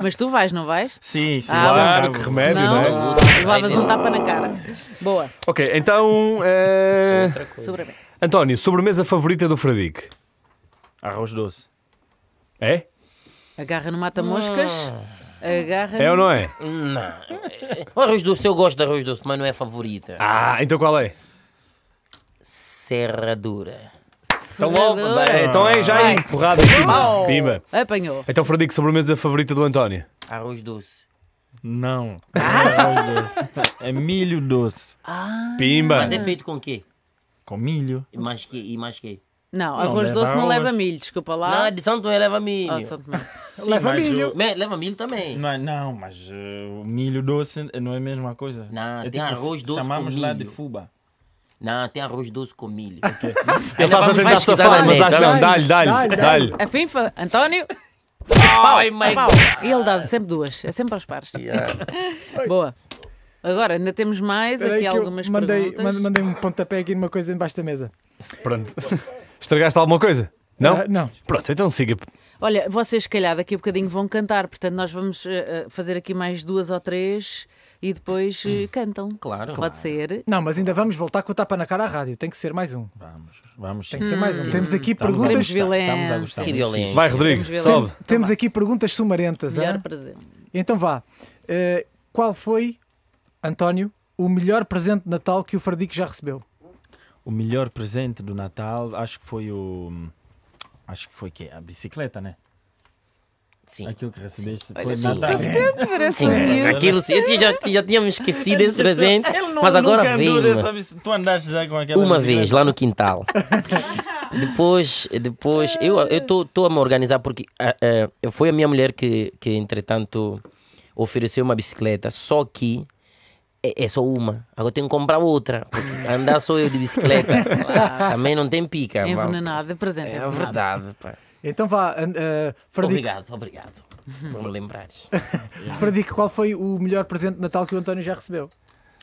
Mas tu vais, não vais? Sim, sim. Ah, claro, que remédio, não, não é? Levavas um tapa na cara. Boa. Ok, então. É... Eh, Sobrevivência. António, sobremesa favorita do Fradique? Arroz doce. É? Agarra no mata-moscas. Agarra. É ou não é? Não. Arroz doce, eu gosto de arroz doce, mas não é favorita. Ah, então qual é? Serradura. Então logo. Então é já aí, Pimba. Apanhou. Então, Fradique, sobremesa favorita do António? Arroz doce. Não. Ah. é arroz doce. É milho doce. Pimba. Ah. Mas é feito com o quê? com milho. E mais que, e mais que? Não, arroz doce não leva milho, desculpa lá. Não, de São Tomé leva milho. Ah, Sim, leva milho. o- Leva milho também. Não, é- não, mas eh, milho doce é, não é a mesma coisa. Não, é tem tipo, arroz doce Chamamos lá de fuba. Não, tem arroz doce com milho. Ele estás a tentar safar, mas acho que não. Dá-lhe, dá-lhe, dá A é finfa, António. Ai, mãe. Pau. E ele dá sempre duas, é sempre aos pares. Boa. Agora, ainda temos mais Peraí aqui algumas mandei, perguntas. Mandei um pontapé aqui numa coisa embaixo da mesa. Pronto. Estragaste alguma coisa? Não? Uh, não. Pronto, então siga. Olha, vocês, se calhar, daqui a bocadinho vão cantar, portanto, nós vamos uh, fazer aqui mais duas ou três e depois uh, cantam. Claro. Pode claro. ser. Não, mas ainda vamos voltar com o tapa na cara à rádio. Tem que ser mais um. Vamos, vamos. Tem que ser mais um. Hum. Temos aqui estamos perguntas. Estamos a gostar. Violência. Vai, Rodrigo, Temos sobe. Temos, aqui perguntas sumarentas. Melhor hein? Então vá. Uh, qual foi António, o melhor presente de Natal que o Fardico já recebeu? O melhor presente do Natal, acho que foi o. Acho que foi o quê? É? A bicicleta, né? Sim. Aquilo que recebeste foi sim. Natal. Sim. Sim. sim. Aquilo, sim. Eu já, já tinha me esquecido esse presente, não, mas agora veio. Tu andaste já com aquela. Uma vez, lá no quintal. depois, depois eu estou a me organizar porque uh, uh, foi a minha mulher que, que entretanto, ofereceu uma bicicleta, só que é, só uma. Agora tenho que comprar outra. Andar só eu de bicicleta também não tem pica. Envenenado, presente. É envenenado. verdade, pá. Então vá, uh, Obrigado, obrigado por uhum. me lembrares. Fradique, qual foi o melhor presente de Natal que o António já recebeu?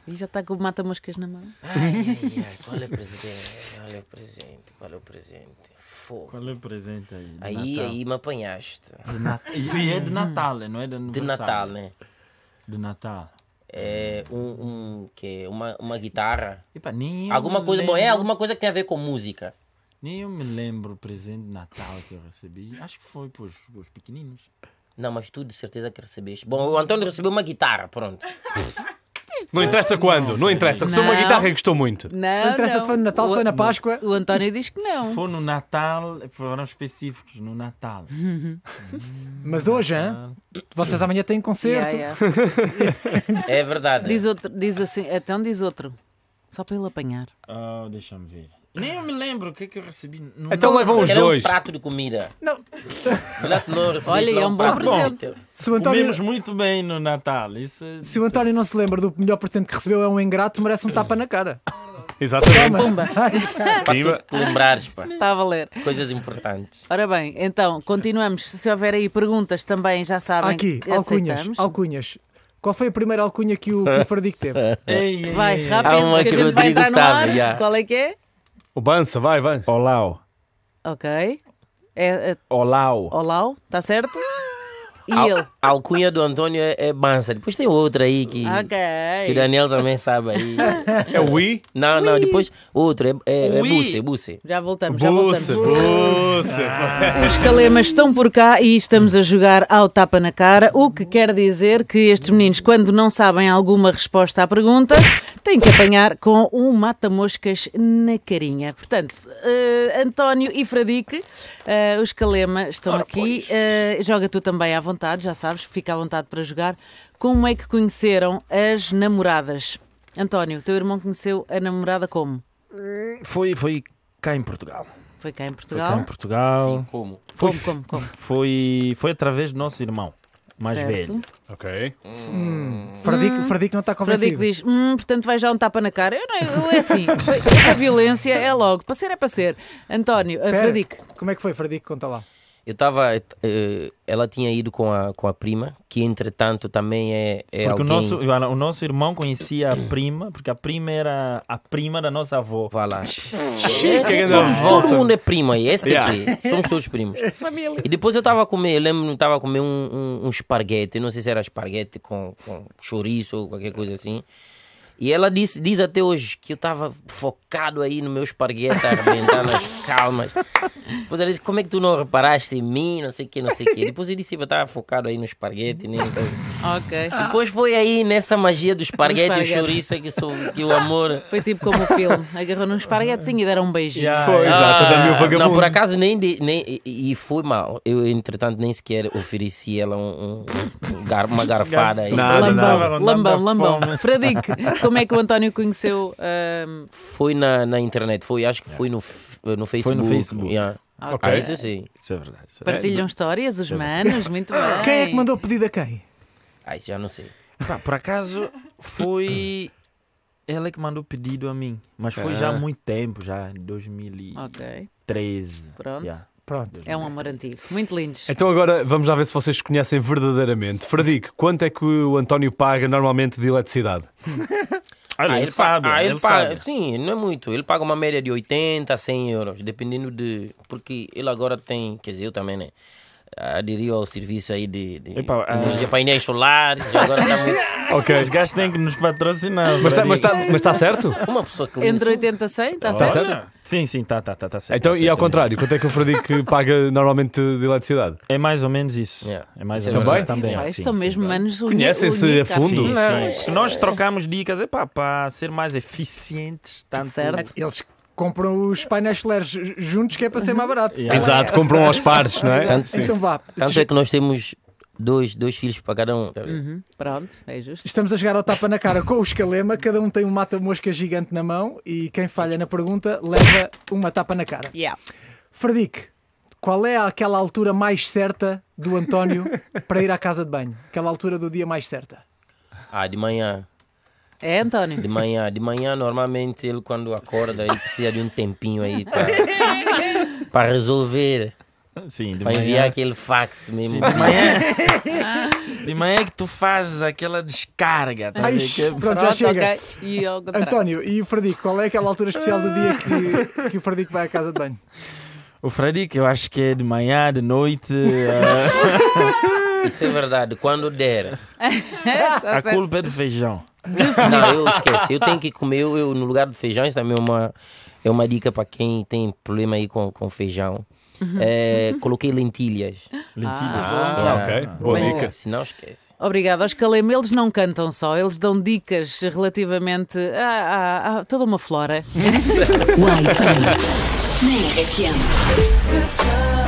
E já está com o mata-moscas na mão. Ai, ai, ai, qual é o presente? Qual é o presente? Qual é o presente? Fogo. Qual é o presente aí? Aí, Natal. aí me apanhaste. E é de Natal, não é de, de Natal. Né? De Natal é, um, um que uma, uma guitarra. Epa, nem alguma coisa, lembro. bom, é alguma coisa que tem a ver com música. Nem eu me lembro o presente de Natal que eu recebi. Acho que foi para os pequeninos. Não, mas tu de certeza que recebeste. Bom, o Antônio recebeu uma guitarra, pronto. Não interessa quando, não interessa. Se for uma guitarra é e gostou muito. Não, Não interessa se foi no Natal, se foi na Páscoa. O António diz que não Se for no Natal, é foram específicos no Natal. Mas hoje, hã? vocês amanhã têm concerto. Yeah, yeah. É verdade. Diz outro, diz assim, então diz outro. Só para ele apanhar. Oh, Deixa-me ver. Nem eu me lembro o que, é que eu recebi. Não, então levam os dois. um prato de comida. Não. Olha, é, é um bom presente. Se Antônio... Comemos muito bem no Natal. Isso, é- Se o António não se lembra do melhor presente que recebeu, é um ingrato, merece um tapa na cara. Exatamente. Pumba. Para tu lembrares, pá. Está a valer. Coisas importantes. Ora bem, então, continuamos. Se houver aí perguntas também, já sabem. Aqui, alcunhas. Alcunhas. Qual foi a primeira alcunha que o, que o teve? ei, ei, vai, rápido, que a gente vai entrar no sabe, Já. Qual é que é? O Bança, vai, vai. Olau. Ok. É, é... Olau. Olau, está certo? E Al, A alcunha do António é, é Bansa. Depois tem outra aí que, okay. que o Daniel também sabe aí. É Wii? Não, não. Depois outro É, é, é Busse, Busse. Já voltamos, já voltamos. Ah. Os calemas estão por cá e estamos a jogar ao tapa na cara. O que quer dizer que estes meninos, quando não sabem alguma resposta à pergunta, têm que apanhar com um mata-moscas na carinha. Portanto, uh, António e Fradique, uh, os calemas estão Ora, aqui. Uh, joga tu também à vontade vontade, já sabes, fica à vontade para jogar. Como é que conheceram as namoradas? António, teu irmão conheceu a namorada como? Foi, foi cá em Portugal. Foi cá em Portugal? Foi cá em Portugal. Sim, como? Foi, como, como, como? Foi, foi através do nosso irmão mais certo. velho. Ok. Hum. Fradique, hum. Fradique não está convencido. Fradique diz, hum, portanto vais já um tapa na cara. Eu, não, eu é assim, é a violência é logo. Para ser é para ser. António, Pera, Fradique. Como é que foi, Fradique? Conta lá. Eu estava. Eh, ela tinha ido com a, com a prima, que entretanto também é. é porque alguém... o, nosso, o nosso irmão conhecia a prima, porque a prima era a prima da nossa avó. Vá lá. Esse, todos, é é todo mundo é prima aí, é SDP. Yeah. Tipo, somos todos primos. Família. E depois eu estava a comer, eu lembro, estava a comer um, um, um esparguete, não sei se era esparguete com, com chouriço ou qualquer coisa assim. E ela disse, diz até hoje que eu estava focado aí no meu esparguete a arrebentar nas calmas. Depois ela disse: Como é que tu não reparaste em mim? Não sei o que, não sei o que. Depois eu disse: Eu estava focado aí no esparguete. Né? Ok. Depois foi aí nessa magia do esparguete e o chouriço que, sou, que o amor. Foi tipo como o filme: agarrou num esparguetezinho e deram um beijinho. Yeah. Foi, ah, exato, vagabundo. Não, por acaso nem. De, nem e foi mal. Eu, entretanto, nem sequer ofereci ela um, um, um uma garfada aí. Nada, lambão, nada, lambão, lambão. Fredique. Como é que o António conheceu? Um... Foi na, na internet, foi, acho que foi no, no Facebook. Foi no Facebook. Yeah. Ah, okay. isso sim. Isso é verdade. Isso é Partilham é, histórias, os é manos, muito ah, bem. Quem é que mandou pedido a quem? Ah, isso já não sei. Pá, por acaso foi ela que mandou pedido a mim, mas foi já há ah. muito tempo já, 2013. Pronto. Yeah. Pronto. É um amor antigo. Muito lindos. Então agora vamos lá ver se vocês conhecem verdadeiramente. Frederico, quanto é que o António paga normalmente de eletricidade? Ah, ah, ele, sabe, ah, ele, ele paga, sabe. Sim, não é muito. Ele paga uma média de 80 a 100 euros, dependendo de. Porque ele agora tem. Quer dizer, eu também, né? aderiu ao serviço aí de, de Epa, ah. energia, painéis solares. Agora está muito... ok, os gajos têm que nos patrocinar. Mas está mas tá, mas tá certo? Uma pessoa que Entre 80 e 100, está tá certo? certo? Sim, sim, está tá, tá, tá certo. Então, tá e ao é contrário, quanto é que o Frederico paga normalmente de eletricidade? É mais ou menos isso. Yeah. É mais ou é menos isso também. são mesmo menos Conhecem-se a fundo? Sim, sim. Nós é. trocamos dicas, é pá, para ser mais eficientes. Tanto... Certo. Eles compram os painéis solares juntos que é para ser mais barato. Yeah. Uhum. Exato, compram aos pares, não é? Tanto, então vá. Tanto é que nós temos dois, dois filhos para cada um. Tá uhum. Pronto, é justo. Estamos a chegar ao tapa na cara com o escalema, cada um tem um mata-mosca gigante na mão e quem falha na pergunta leva uma tapa na cara. Yeah. Fredique, qual é aquela altura mais certa do António para ir à casa de banho? Aquela altura do dia mais certa? Ah, de manhã. É, Antônio? De manhã. De manhã, normalmente, ele quando acorda, ele precisa de um tempinho aí para resolver. Sim, de pra manhã... enviar aquele fax mesmo. Sim, de manhã. de manhã que tu fazes aquela descarga. Tá Ai, que... É pronto, já chega. Okay. E António, e o Fredico, qual é aquela altura especial do dia que, que o Fredico vai à casa de banho? O Fredico, eu acho que é de manhã, de noite. Eh. Isso é verdade, quando der. tá a culpa é do feijão. Não, eu esqueci. Eu tenho que comer, eu, no lugar do feijão, isso também é uma, é uma dica para quem tem problema aí com, com feijão. Uhum. Eh, uhum. coloquei lentilhas. Lentilhas? Ah, ah ok. Boa dica. Se não esquece. Obrigada. Os eles não cantam só, eles dão dicas relativamente a, a, a toda uma flora.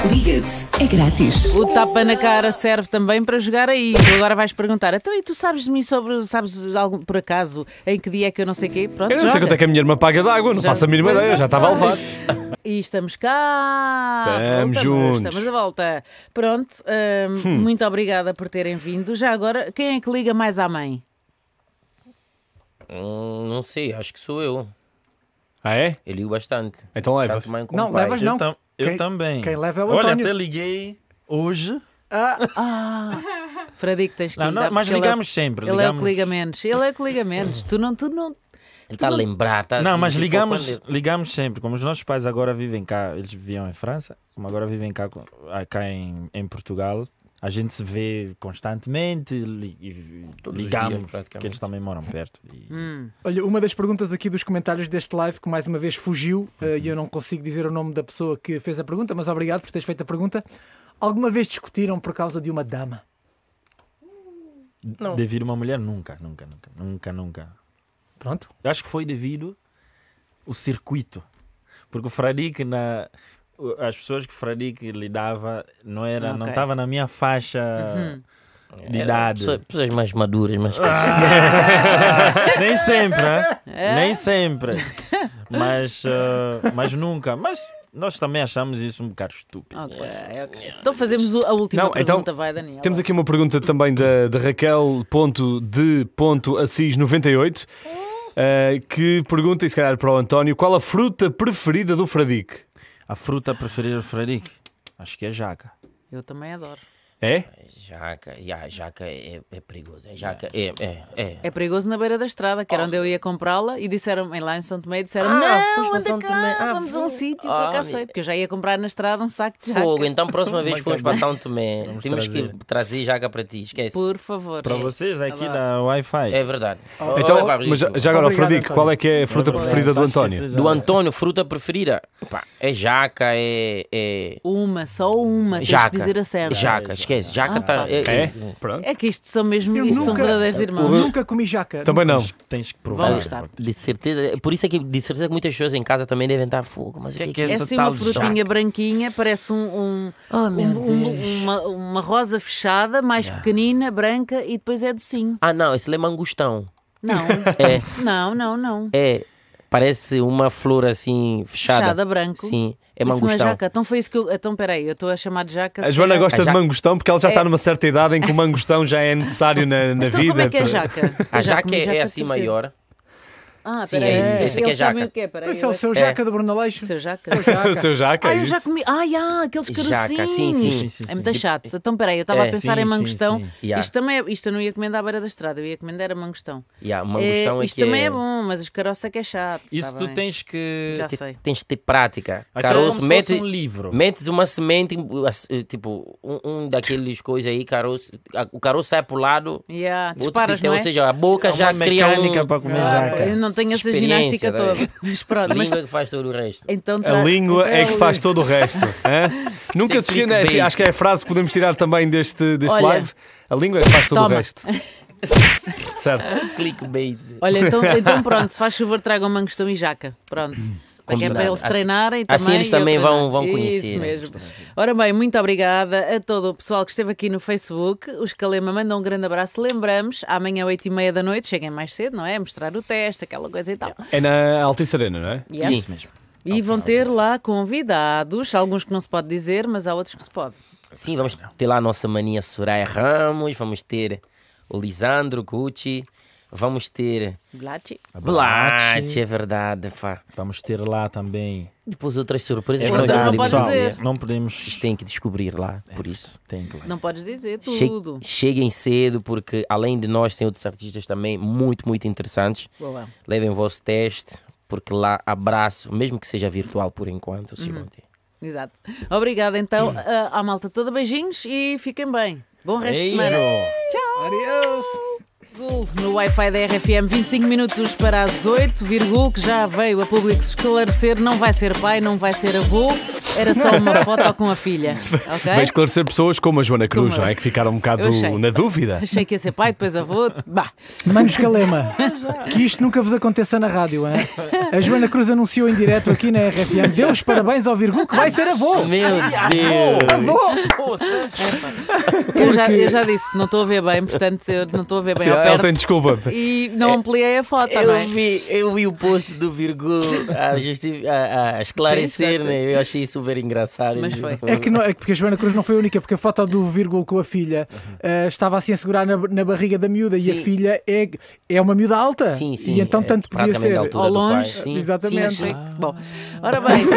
Liga-te, é grátis. O tapa na cara serve também para jogar aí. Tu agora vais perguntar, então e tu sabes de mim sobre, sabes algo por acaso, em que dia é que eu não sei o quê? Pronto, eu não joga. sei quanto é que a minha irmã paga d'água, não já, faço a mínima ideia, já estava a levar. E estamos cá. Tá estamos volta, juntos. estamos à volta. Pronto, hum, hum. muito obrigada por terem vindo. Já agora, quem é que liga mais à mãe? Hum, não sei, acho que sou eu. Ah, é? Eu ligo bastante. Então levas. Não, pai. levas não. Eu, tam eu também. Quem leva é o Olha, até liguei hoje. Ah, ah. que tens que ligar. Não, mas é ligamos ele, sempre. Ele ligamos... é o que liga menos. Ele é o que liga menos. tu não, tu não, está a lembrar. Tá, não, mas ligamos, quando... ligamos sempre. Como os nossos pais agora vivem cá, eles viviam em França, como agora vivem cá, ah, cá em, em Portugal, a gente se vê constantemente li, ligamos, dias, que eles também moram perto. E... Hum. Olha, uma das perguntas aqui dos comentários deste live que mais uma vez fugiu eh, uhum. e eu não consigo dizer o nome da pessoa que fez a pergunta, mas obrigado por teres feito a pergunta. Alguma vez discutiram por causa de uma dama? Não. De vir uma mulher? Nunca, nunca, nunca, nunca, nunca. Pronto. Eu acho que foi devido o circuito. Porque o Fradique na as pessoas que o Fradique lidava não era, okay. não estava na minha faixa. Uhum. De idade. Pessoas, mais maduras, mas. Ah, nem sempre, né? é? nem sempre. Mas, uh, mas nunca. Mas nós também achamos isso um bocado estúpido. Okay. okay. É, então fazemos a última Não, então pergunta, então, vai, Daniel. Temos aqui uma pergunta também da, da Raquel ponto de ponto Assis 98. Eh, que pergunta, e se calhar para o António, qual a fruta preferida do Fradique? A fruta preferida do Fradique? Acho que é jaca. Eu também adoro. É? Jaca, yeah, jaca é, é, é perigoso. É, jaca, é, é, é. é perigoso na beira da estrada, que era oh. onde eu ia comprá-la, e disseram-me lá em São Tomé, disseram ah, não, anda São cá, Tomé. Ah, ah, vamos a um sítio, ah, sei, porque eu já ia comprar na estrada um saco de jaca. Fogo, então próxima vez que fomos é para São Tomé, vamos temos trazer. que trazer jaca para ti, esquece. Por favor. Para vocês, tá aqui na Wi-Fi. É verdade. Oh, então, oh, mas já, agora, Obrigado, qual é que é a fruta preferida do António? Do António, fruta preferida? é jaca, é, é... Uma, só uma, jaca. dizer a certa. Jaca, esquece. Jaca ah, tá- é, é, é, Pronto. É que isto são mesmo eu isto nunca, são verdadeiros irmãos. Eu nunca comi jaca. Também não. Tens, tens que provar. Vale estar. De certeza. Por isso é que de certeza que muitas pessoas em casa também devem estar fogo. Mas que é, que é, que é, é? é assim uma frutinha branquinha, parece um, um, oh, um uma, uma, rosa fechada, mais yeah. pequenina, branca e depois é docinho. Ah, não, esse é mangostão. Não. É. Não, não, não. É. Parece uma flor assim fechada. Fechada branca Sim é mangostão. Isso não é jaca. Então foi isso que eu. Então peraí, eu estou a chamar de jaca. A Joana gosta de mangostão porque ela já é. está numa certa idade em que o mangostão já é necessário na, na então, vida. Como é que é jaca? A jaca, a jaca é, jaca é assim maior. Ah, Sim, é isso. É. Esse aqui é o quê? peraí. Então, esse é, é. o seu Jaca do Brunaleixo. O Seu jaca. O seu jaca, Ah, é eu já comi. Ah, já, aqueles Jaca, sim, sim, sim, É muito chato. Então, peraí, eu estava É, a pensar sim, em mangostão. sim. Isto também é, isto eu não ia comer à beira da estrada, eu ia comendo era mangostão. Yeah, uma é isto que também é... bom, mas os é que é chato. Isso tá tu bem. tens que. Já tipo, sei. Tens de ter prática. Até é como Caroço, se fosse um livro. metes uma semente, assim, eh, tipo, um, um daqueles coisas aí, caroço, o caroço sai para o lado, Yeah, outro para não é? ou seja, a boca já cria um... mecânica para comer ah, jaca. eu não não tenho essa ginástica toda. Mas pronto, a língua mas... que faz todo o resto. Então, tra... A língua então é que faz todo o resto. É? Nunca te esqueças. Assim, né? acho que é a frase que podemos tirar também deste, deste live. A língua é que faz todo toma. o resto. certo. Clickbait. Olha, então, então pronto, se faz favor, tragam mangostão e jaca. Pronto. Porque é para eles treinarem assim, assim também. Assim eles também vão, vão conhecer. Isso mesmo. Ora bem, muito obrigada a todo o pessoal que esteve aqui no Facebook. Os Calema mandam um grande abraço. Lembramos, amanhã, 8 e meia da noite, cheguem mais cedo, não é? Mostrar o teste, aquela coisa e tal. É na Altice Arena, não é? Yes. Sim, isso mesmo. E vão ter lá convidados, alguns que não se pode dizer, mas há outros que se pode. Sim, vamos ter lá a nossa mania Soraya Ramos, vamos ter o Lisandro Gucci. Vamos ter. Blat. Blat, é verdade. Vamos ter lá também. Depois outras surpresas. É verdade, não, não, dizer. não podemos. Vocês têm que descobrir lá, é, por isso. Tem que lá. Não podes dizer tudo. cheguem cedo, porque além de nós, tem outros artistas também muito, muito interessantes. Boa. Levem o vosso teste, porque lá abraço, mesmo que seja virtual por enquanto, se uhum. vão ter. Exato. Obrigada então uhum. eh, à malta toda. Beijinhos e fiquem bem. Bom resto Beijo. de semana. Tchau. Adeus no Wi-Fi da RFM, 25 minutos para as 8, virgul, que já veio a público esclarecer, não vai ser pai, não vai ser avô, era só uma foto com a filha. Okay? Vai esclarecer pessoas como a Joana Cruz, como... não é? Que ficaram um bocado na dúvida. Achei que ia ser pai, depois avô, bah. Manos Calema, é. que isto nunca vos aconteça na rádio, hein? A Joana Cruz anunciou em direto aqui na RFM, Deus parabéns ao virgul que vai ser avô. Meu Deus! Avô! avô. Eu, já, eu já disse, não estou a ver bem, portanto, eu não estou a ver bem Sim, ao pé Alberto. Elton, desculpa. E não é, ampliei a foto, eu não é? Vi, eu vi o post do virgul. a, justi- a, a esclarecer, sim, sim, sim. né? Eu achei super engraçado. Mas foi. É que, não, é porque a Joana Cruz não foi a única, porque a foto do virgul com a filha uh, estava assim a segurar na, na barriga da miúda e a filha é, é uma miúda alta. Sim, sim. E então é tanto podia ser ao longe. Sim, exatamente. Sim, ah. Bom, ora bem.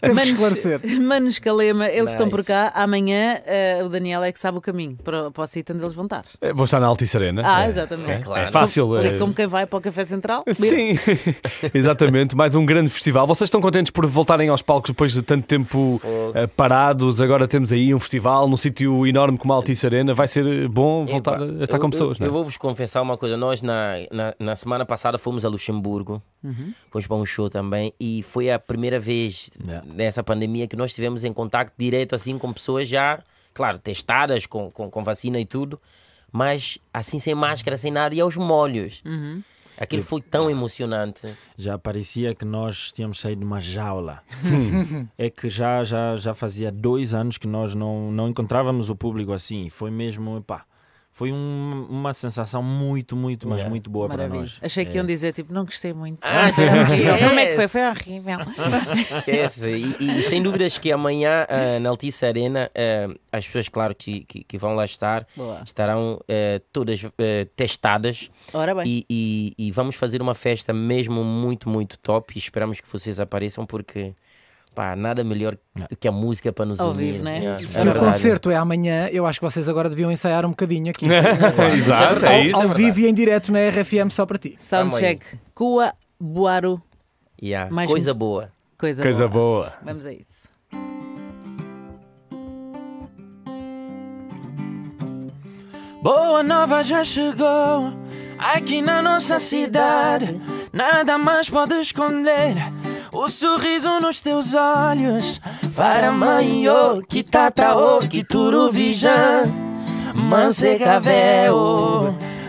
Temos que esclarecer. Manos Calema, eles nice. estão por cá. Amanhã uh, o Daniel é que sabe o caminho para, para o sítio onde eles vão estar. É, vou pensar na e Serena. Ah, é. exatamente. É, é claro. é fácil. Como, é... como quem vai para o Café Central. Sim, exatamente. Mais um grande festival. Vocês estão contentes por voltarem aos palcos depois de tanto tempo uh, parados? Agora temos aí um festival num sítio enorme como a e Serena. Vai ser eh, bom voltar Epa, a estar eu, com pessoas, eu, não é? Eu vou-vos confessar uma coisa. Nós, na, na, na semana passada, fomos a Luxemburgo. Uhum. Fomos para um show também. E foi a primeira vez yeah. É. nessa pandemia que nós estivemos em contato direto assim com pessoas já claro, testadas com, com, com, vacina e tudo, mas assim sem máscara, sem nada, e aos molhos. Uhum. Aquilo foi tão emocionante. Já parecia que nós tínhamos saído de uma jaula. é que já, já, já fazia dois anos que nós não, não encontrávamos o público assim. Foi mesmo, pá, foi um, uma sensação muito, muito, mas yeah. muito boa Maravilha. para nós. Achei que iam é. dizer tipo, não gostei muito. Ah, é, é? Como é que foi? Foi horrível. Esquece. E, e, sem dúvidas que amanhã uh, na Altice Arena uh, as pessoas, claro, que, que, que vão lá estar, boa. estarão uh, todas testadas. Ora bem. E, e, e vamos fazer uma festa mesmo muito, muito top e esperamos que vocês apareçam porque pá, nada melhor do que a música para nos Ao unir. Vivo, né? né? é. Se é o concerto é amanhã, eu acho que vocês agora deviam ensaiar um bocadinho aqui. Exato, é isso. É ao, vivo e em direto na RFM só para ti. Soundcheck. Cua Buaro. Yeah. Coisa um... boa. Coisa, Coisa boa. boa. Vamos a isso. Boa nova já chegou aqui na nossa cidade. Nada mais pode esconder o sorriso nos teus olhos Faramaio, Kitatao, Kituruvijan manse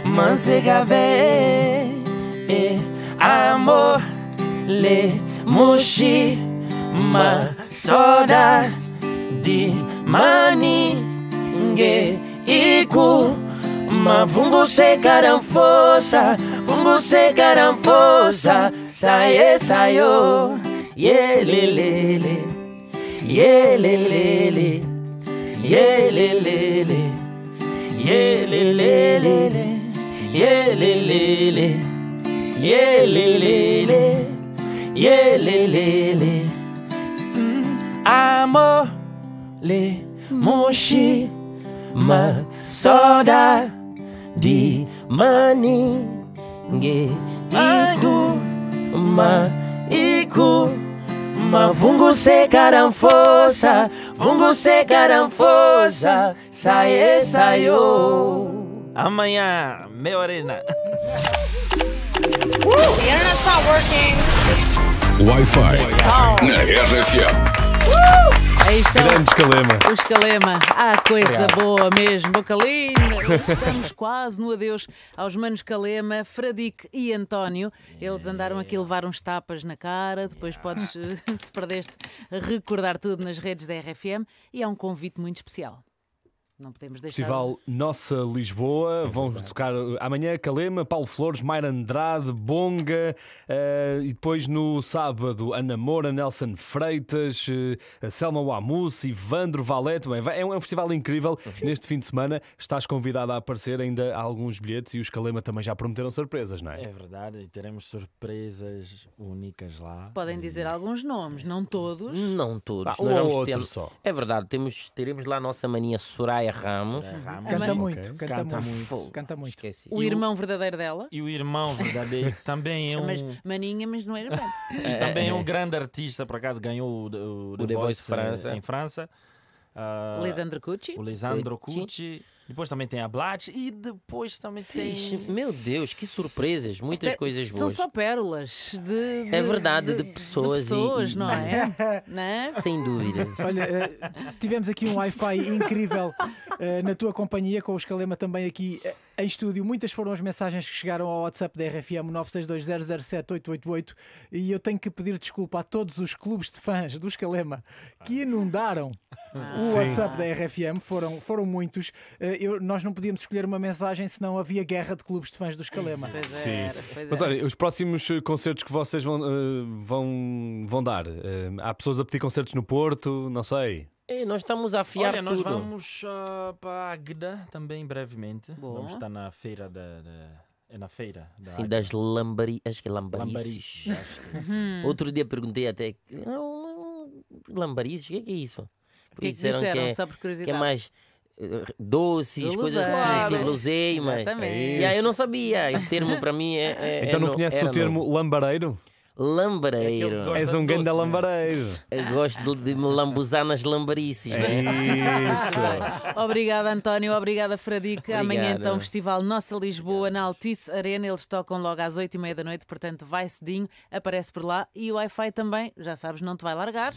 Mansegave eh, Amor, Le, Mushi, Ma, Soda, Di, Mani, Nge, Iku Ma vungu se caranfosa, vungu se caranfosa, saie saio, yelelele, yelelele, yelelele, yelelele, yelelele, yelelele, yelelele, mm, amor, le, mochi, ma, saudade di maninge iku ma iku ma vungu se caranfosa vungu se caranfosa sae saio amanhã meia arena Woo! The internet's not working. Wi-Fi oh. na RFM. Aí está. Grande escalema. O escalema. Ah, coisa Obrigado. boa mesmo. Bocalina. Estamos quase no adeus aos manos Calema, Fradique e António. Eles andaram aqui a levar uns tapas na cara. Depois podes, se perdeste, recordar tudo nas redes da RFM. E é um convite muito especial. Não podemos deixar. Festival Nossa Lisboa. É Vão tocar eh, amanhã Calema, Paulo Flores, Maira Andrade, Bonga uh, e depois no sábado Ana Moura, Nelson Freitas, uh, Selma Wamus, Ivandro Valete. Bem, é um, é um festival incrível. Sim. Neste fim de semana estás convidado a aparecer. Ainda há alguns bilhetes e os Calema também já prometeram surpresas, não é? É verdade. E teremos surpresas únicas lá. Podem dizer alguns nomes, é não todos. Não todos. Ah, um ou outro só. É verdade. Temos, teremos lá a nossa mania Soraya. Soraya Ramos. Uhum. Ramos. Canta, okay. muito, canta, canta, muito, canta, muito, canta muito. O irmão verdadeiro dela. E o irmão verdadeiro também é um. maninha, mas não era bem. e também é um é. grande artista, por acaso ganhou o, o, o The, Voice, Voice França. É. em França. Uh, Lisandro Cucci. O Lisandro Cucci. Cucci depois também tem a Blatt e depois também tem. Meu Deus, que surpresas! Muitas coisas boas. São só pérolas de. de é verdade, de, de pessoas. De pessoas, e, não, é? não é? Sem dúvida. Olha, eh, tivemos aqui um Wi-Fi incrível eh, na tua companhia, com o Escalema também aqui eh, em estúdio. Muitas foram as mensagens que chegaram ao WhatsApp da RFM 962007888 e eu tenho que pedir desculpa a todos os clubes de fãs do Escalema que ah. inundaram ah, o sim. WhatsApp da RFM. Foram, foram muitos. Eh, eu, nós não podíamos escolher uma mensagem senão havia guerra de clubes de fãs do Escalema. Pois sim. Era, pois Mas olha, os próximos concertos que vocês vão, eh, vão, vão dar, eh, há pessoas a pedir concertos no Porto, não sei. E é, nós estamos a afiar Olha, nós vamos uh, para a Agda também brevemente. Boa. Vamos estar na feira da... da... É na feira? Da Sim, das lambari... Acho que é lambarices. lambarices. É uhum. Outro dia perguntei até... Ah, lambarices? O que é, que é isso? Porque que disseram, é disseram que é, só por curiosidade. Que é mais eh, doces, Luzes. coisas assim, assim claro. luseimas. É e aí eu não sabia. Esse termo para mim é, é Então não é, conheces o termo lambareiro? É lambareiro. És um ganda é? lambareiro. gosto de, me lambuzar nas lambarices, é Isso. Obrigada, António. Obrigada, Fradique. Amanhã, então, Festival Nossa Lisboa na Altice Arena. Eles tocam logo às 8 e meia da noite, portanto, vai cedinho, aparece por lá. E o Wi-Fi também, já sabes, não te vai largar.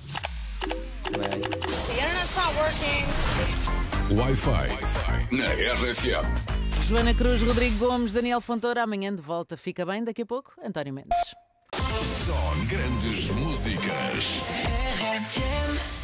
Wi-Fi na RFM. Joana Cruz, Rodrigo Gomes, Daniel Fontoura. Amanhã de volta. Fica bem, daqui a pouco, António Mendes. Só grandes músicas. RFM.